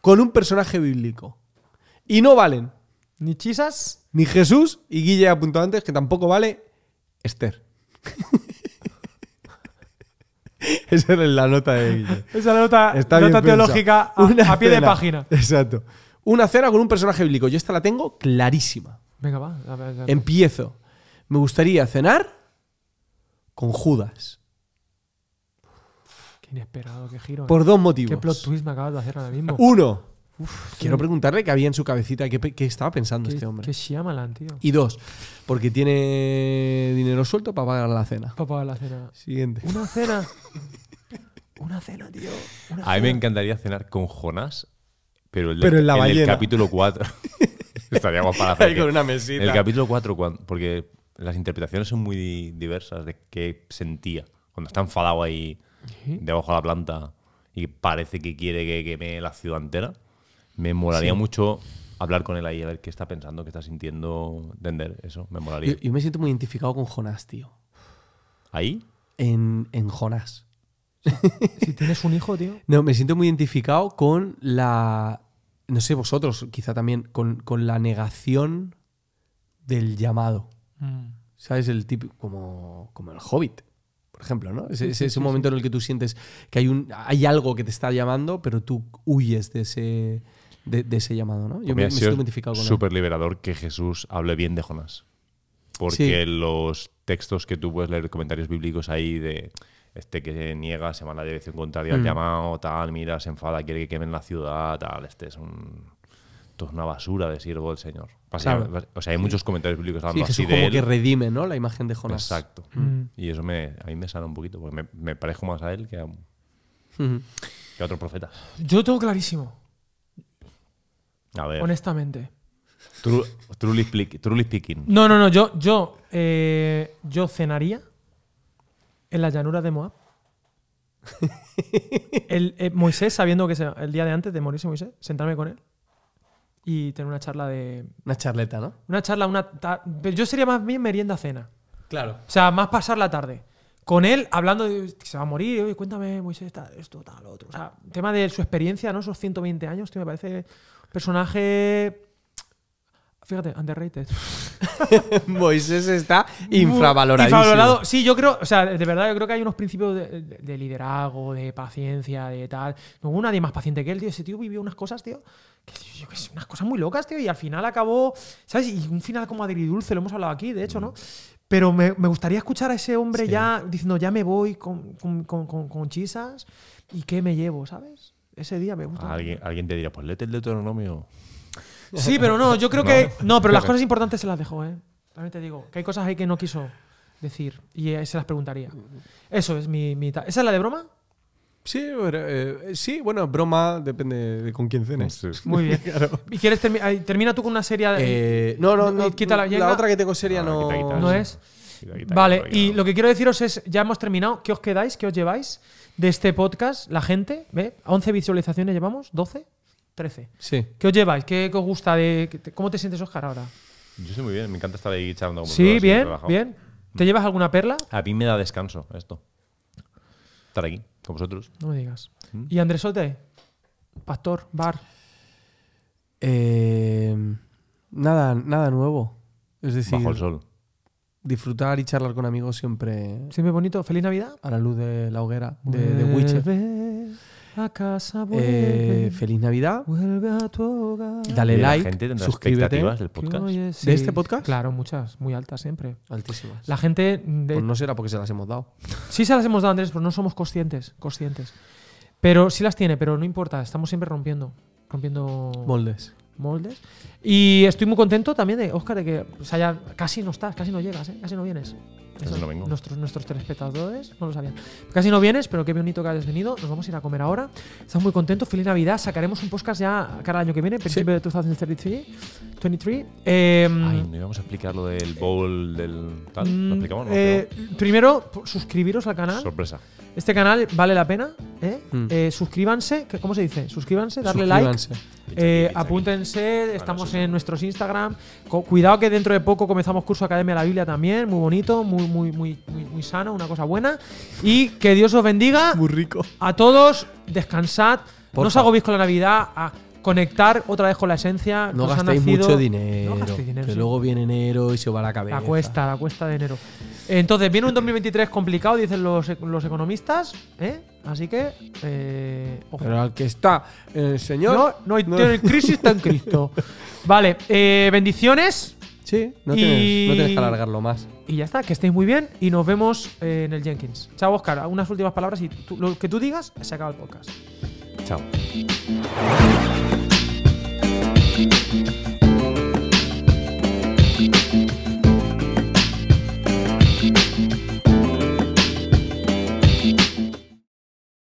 con un personaje bíblico. Y no valen ni Chisas. Ni Jesús. Y Guille apuntó antes que tampoco vale Esther. Esa es la nota de Guille. Esa es la nota, teológica a, pie de página. Exacto. Una cena con un personaje bíblico. Yo esta la tengo clarísima. Venga, va. Empiezo. Me gustaría cenar con Judas. Qué inesperado, qué giro. Por ¿eh? dos motivos. Qué plot twist me acabas de hacer ahora mismo. Uno, Quiero preguntarle qué había en su cabecita, qué, estaba pensando este hombre. Qué Shyamalan, tío. Y dos, porque tiene dinero suelto para pagar la cena. Para pagar la cena. Siguiente. Una cena. una cena, tío. a mí me encantaría cenar con Jonas, pero, el, en, la el capítulo 4. Estaríamos para la con una mesita. el capítulo 4, porque las interpretaciones son muy diversas de qué sentía. Cuando está enfadado ahí, debajo de la planta, y parece que quiere que queme la ciudad entera me molaría mucho hablar con él ahí, a ver qué está pensando, qué está sintiendo, entender eso, me molaría. Yo, me siento muy identificado con Jonás, tío. ¿Ahí? En, en Jonás. si tienes un hijo, tío. No, me siento muy identificado con la. No sé, vosotros, quizá también, con, la negación del llamado. Mm. ¿Sabes? El típico. Como, como el hobbit, por ejemplo, ¿no? Es, ese, momento en el que tú sientes que hay, un, hay algo que te está llamando, pero tú huyes de ese de, ese llamado, ¿no? Yo me, he identificado con Súper liberador que Jesús hable bien de Jonás. Porque los textos que tú puedes leer, comentarios bíblicos ahí de este que niega, se va en la dirección contraria al mm. llamado, tal, mira, se enfada, quiere que quemen la ciudad, tal, este es un una basura de siervo del Señor. O sea, hay muchos comentarios bíblicos hablando así de como que redime, ¿no? La imagen de Jonás. Exacto. Mm. Mm. Y eso me, a mí me sale un poquito, porque me, parezco más a él que a, que otro profeta. Yo lo tengo clarísimo. Honestamente. truly, speaking. No, no, no. Yo, yo, eh, yo cenaría en la llanura de Moab. el, eh, Moisés, sabiendo que el día de antes de morirse Moisés, sentarme con él y tener una charla de. Una charleta, ¿no? Una charla, una. yo sería más bien merienda-cena. Claro. O sea, más pasar la tarde. Con él hablando de se va a morir, oye, cuéntame, Moisés, tal, esto, tal, otro. O sea, tema de su experiencia, ¿no? Esos 120 años, tío, me parece Personaje. Fíjate, underrated. Moises está infravaloradísimo. Infravalorado. Sí, yo creo, o sea, de verdad, yo creo que hay unos principios de, liderazgo, de paciencia, de tal. No hubo nadie más paciente que él, tío. Ese tío vivió unas cosas, tío, unas cosas muy locas, tío, y al final acabó, ¿sabes? Y un final como adridulce, lo hemos hablado aquí, de hecho, ¿no? Mm. Pero me, gustaría escuchar a ese hombre ya diciendo, ya me voy con, con chisas y qué me llevo, ¿sabes? ese día me gusta. Alguien, te diría, pues léete el Deuteronomio. Sí, pero no, yo creo que. No, pero las cosas importantes se las dejo, ¿eh? También te digo, que hay cosas ahí que no quiso decir y eh, se las preguntaría. Eso es mi. mi ¿Esa es la de broma? Sí, eh, sí, bueno, broma, depende de con quién cenes. Muy bien. Claro. ¿Y quieres terminar termina tú con una serie? Eh, no, no, no. Quita la, otra que tengo seria ah, no. no. es? Vale, y lo que quiero deciros es, ya hemos terminado, ¿qué os quedáis? ¿Qué os lleváis? de este podcast, la gente, ¿ve? 11 visualizaciones llevamos, 12, 13. Sí. ¿Qué os lleváis? ¿Qué, os gusta? De, ¿Cómo te sientes, Oscar, ahora? Yo estoy muy bien, me encanta estar ahí charlando. Sí, bien, bien. ¿Te llevas alguna perla? A mí me da descanso esto. Estar aquí, con vosotros. No me digas. ¿Mm? ¿Y Andrés Solte? Pastor, bar. Eh, nada, nada nuevo. Es decir, bajo el sol disfrutar y charlar con amigos siempre. Siempre bonito. Feliz Navidad. A la luz de la hoguera de, Witcher. A casa eh, feliz Navidad. Vuelve a tu hogar. Dale like. suscríbete. podcast. ¿De este podcast? Claro, muchas, muy altas siempre. Altísimas. La gente. Pues no será porque se las hemos dado. Sí, se las hemos dado, Andrés, pero no somos conscientes. Conscientes. Pero sí las tiene, pero no importa, estamos siempre rompiendo. Rompiendo. Moldes moldes. Y estoy muy contento también de, Oscar de que casi no estás, casi no llegas, ¿eh? casi no vienes. Nuestros, nuestros telespectadores no lo sabían. Casi no vienes, pero qué bonito que hayas venido. Nos vamos a ir a comer ahora. Estamos muy contentos. Feliz Navidad. Sacaremos un podcast ya cada año que viene, principio de 2023. 23. Eh, Ay, em, no íbamos a explicar lo del bowl, del tal. ¿Lo mm, explicamos? Eh, primero, suscribiros al canal. Sorpresa. Este canal vale la pena. ¿eh? Mm. eh suscríbanse. ¿Cómo se dice? Suscríbanse, darle suscríbanse. like. Eh, apúntense, estamos en nuestros Instagram. Cuidado que dentro de poco comenzamos curso Academia de la Biblia también, muy bonito, muy, muy, muy, muy, sano, una cosa buena. Y que Dios os bendiga. Muy rico. A todos, descansad. no os agobéis con la Navidad. A conectar otra vez con la esencia. No gastéis mucho dinero, no gastéis dinero. Que luego viene enero y se va la cabeza. La cuesta, la cuesta de enero. Entonces, viene un 2023 complicado, dicen los, economistas. ¿eh? Así que. Eh, Pero al que está eh, el Señor. No, no hay crisis, está en Cristo. Vale, bendiciones. Sí, no, tienes, que alargarlo más. Y ya está, que estéis muy bien y nos vemos en el Jenkins. Chao, Oscar. Unas últimas palabras y lo que tú digas se acaba el podcast. Chao. thank you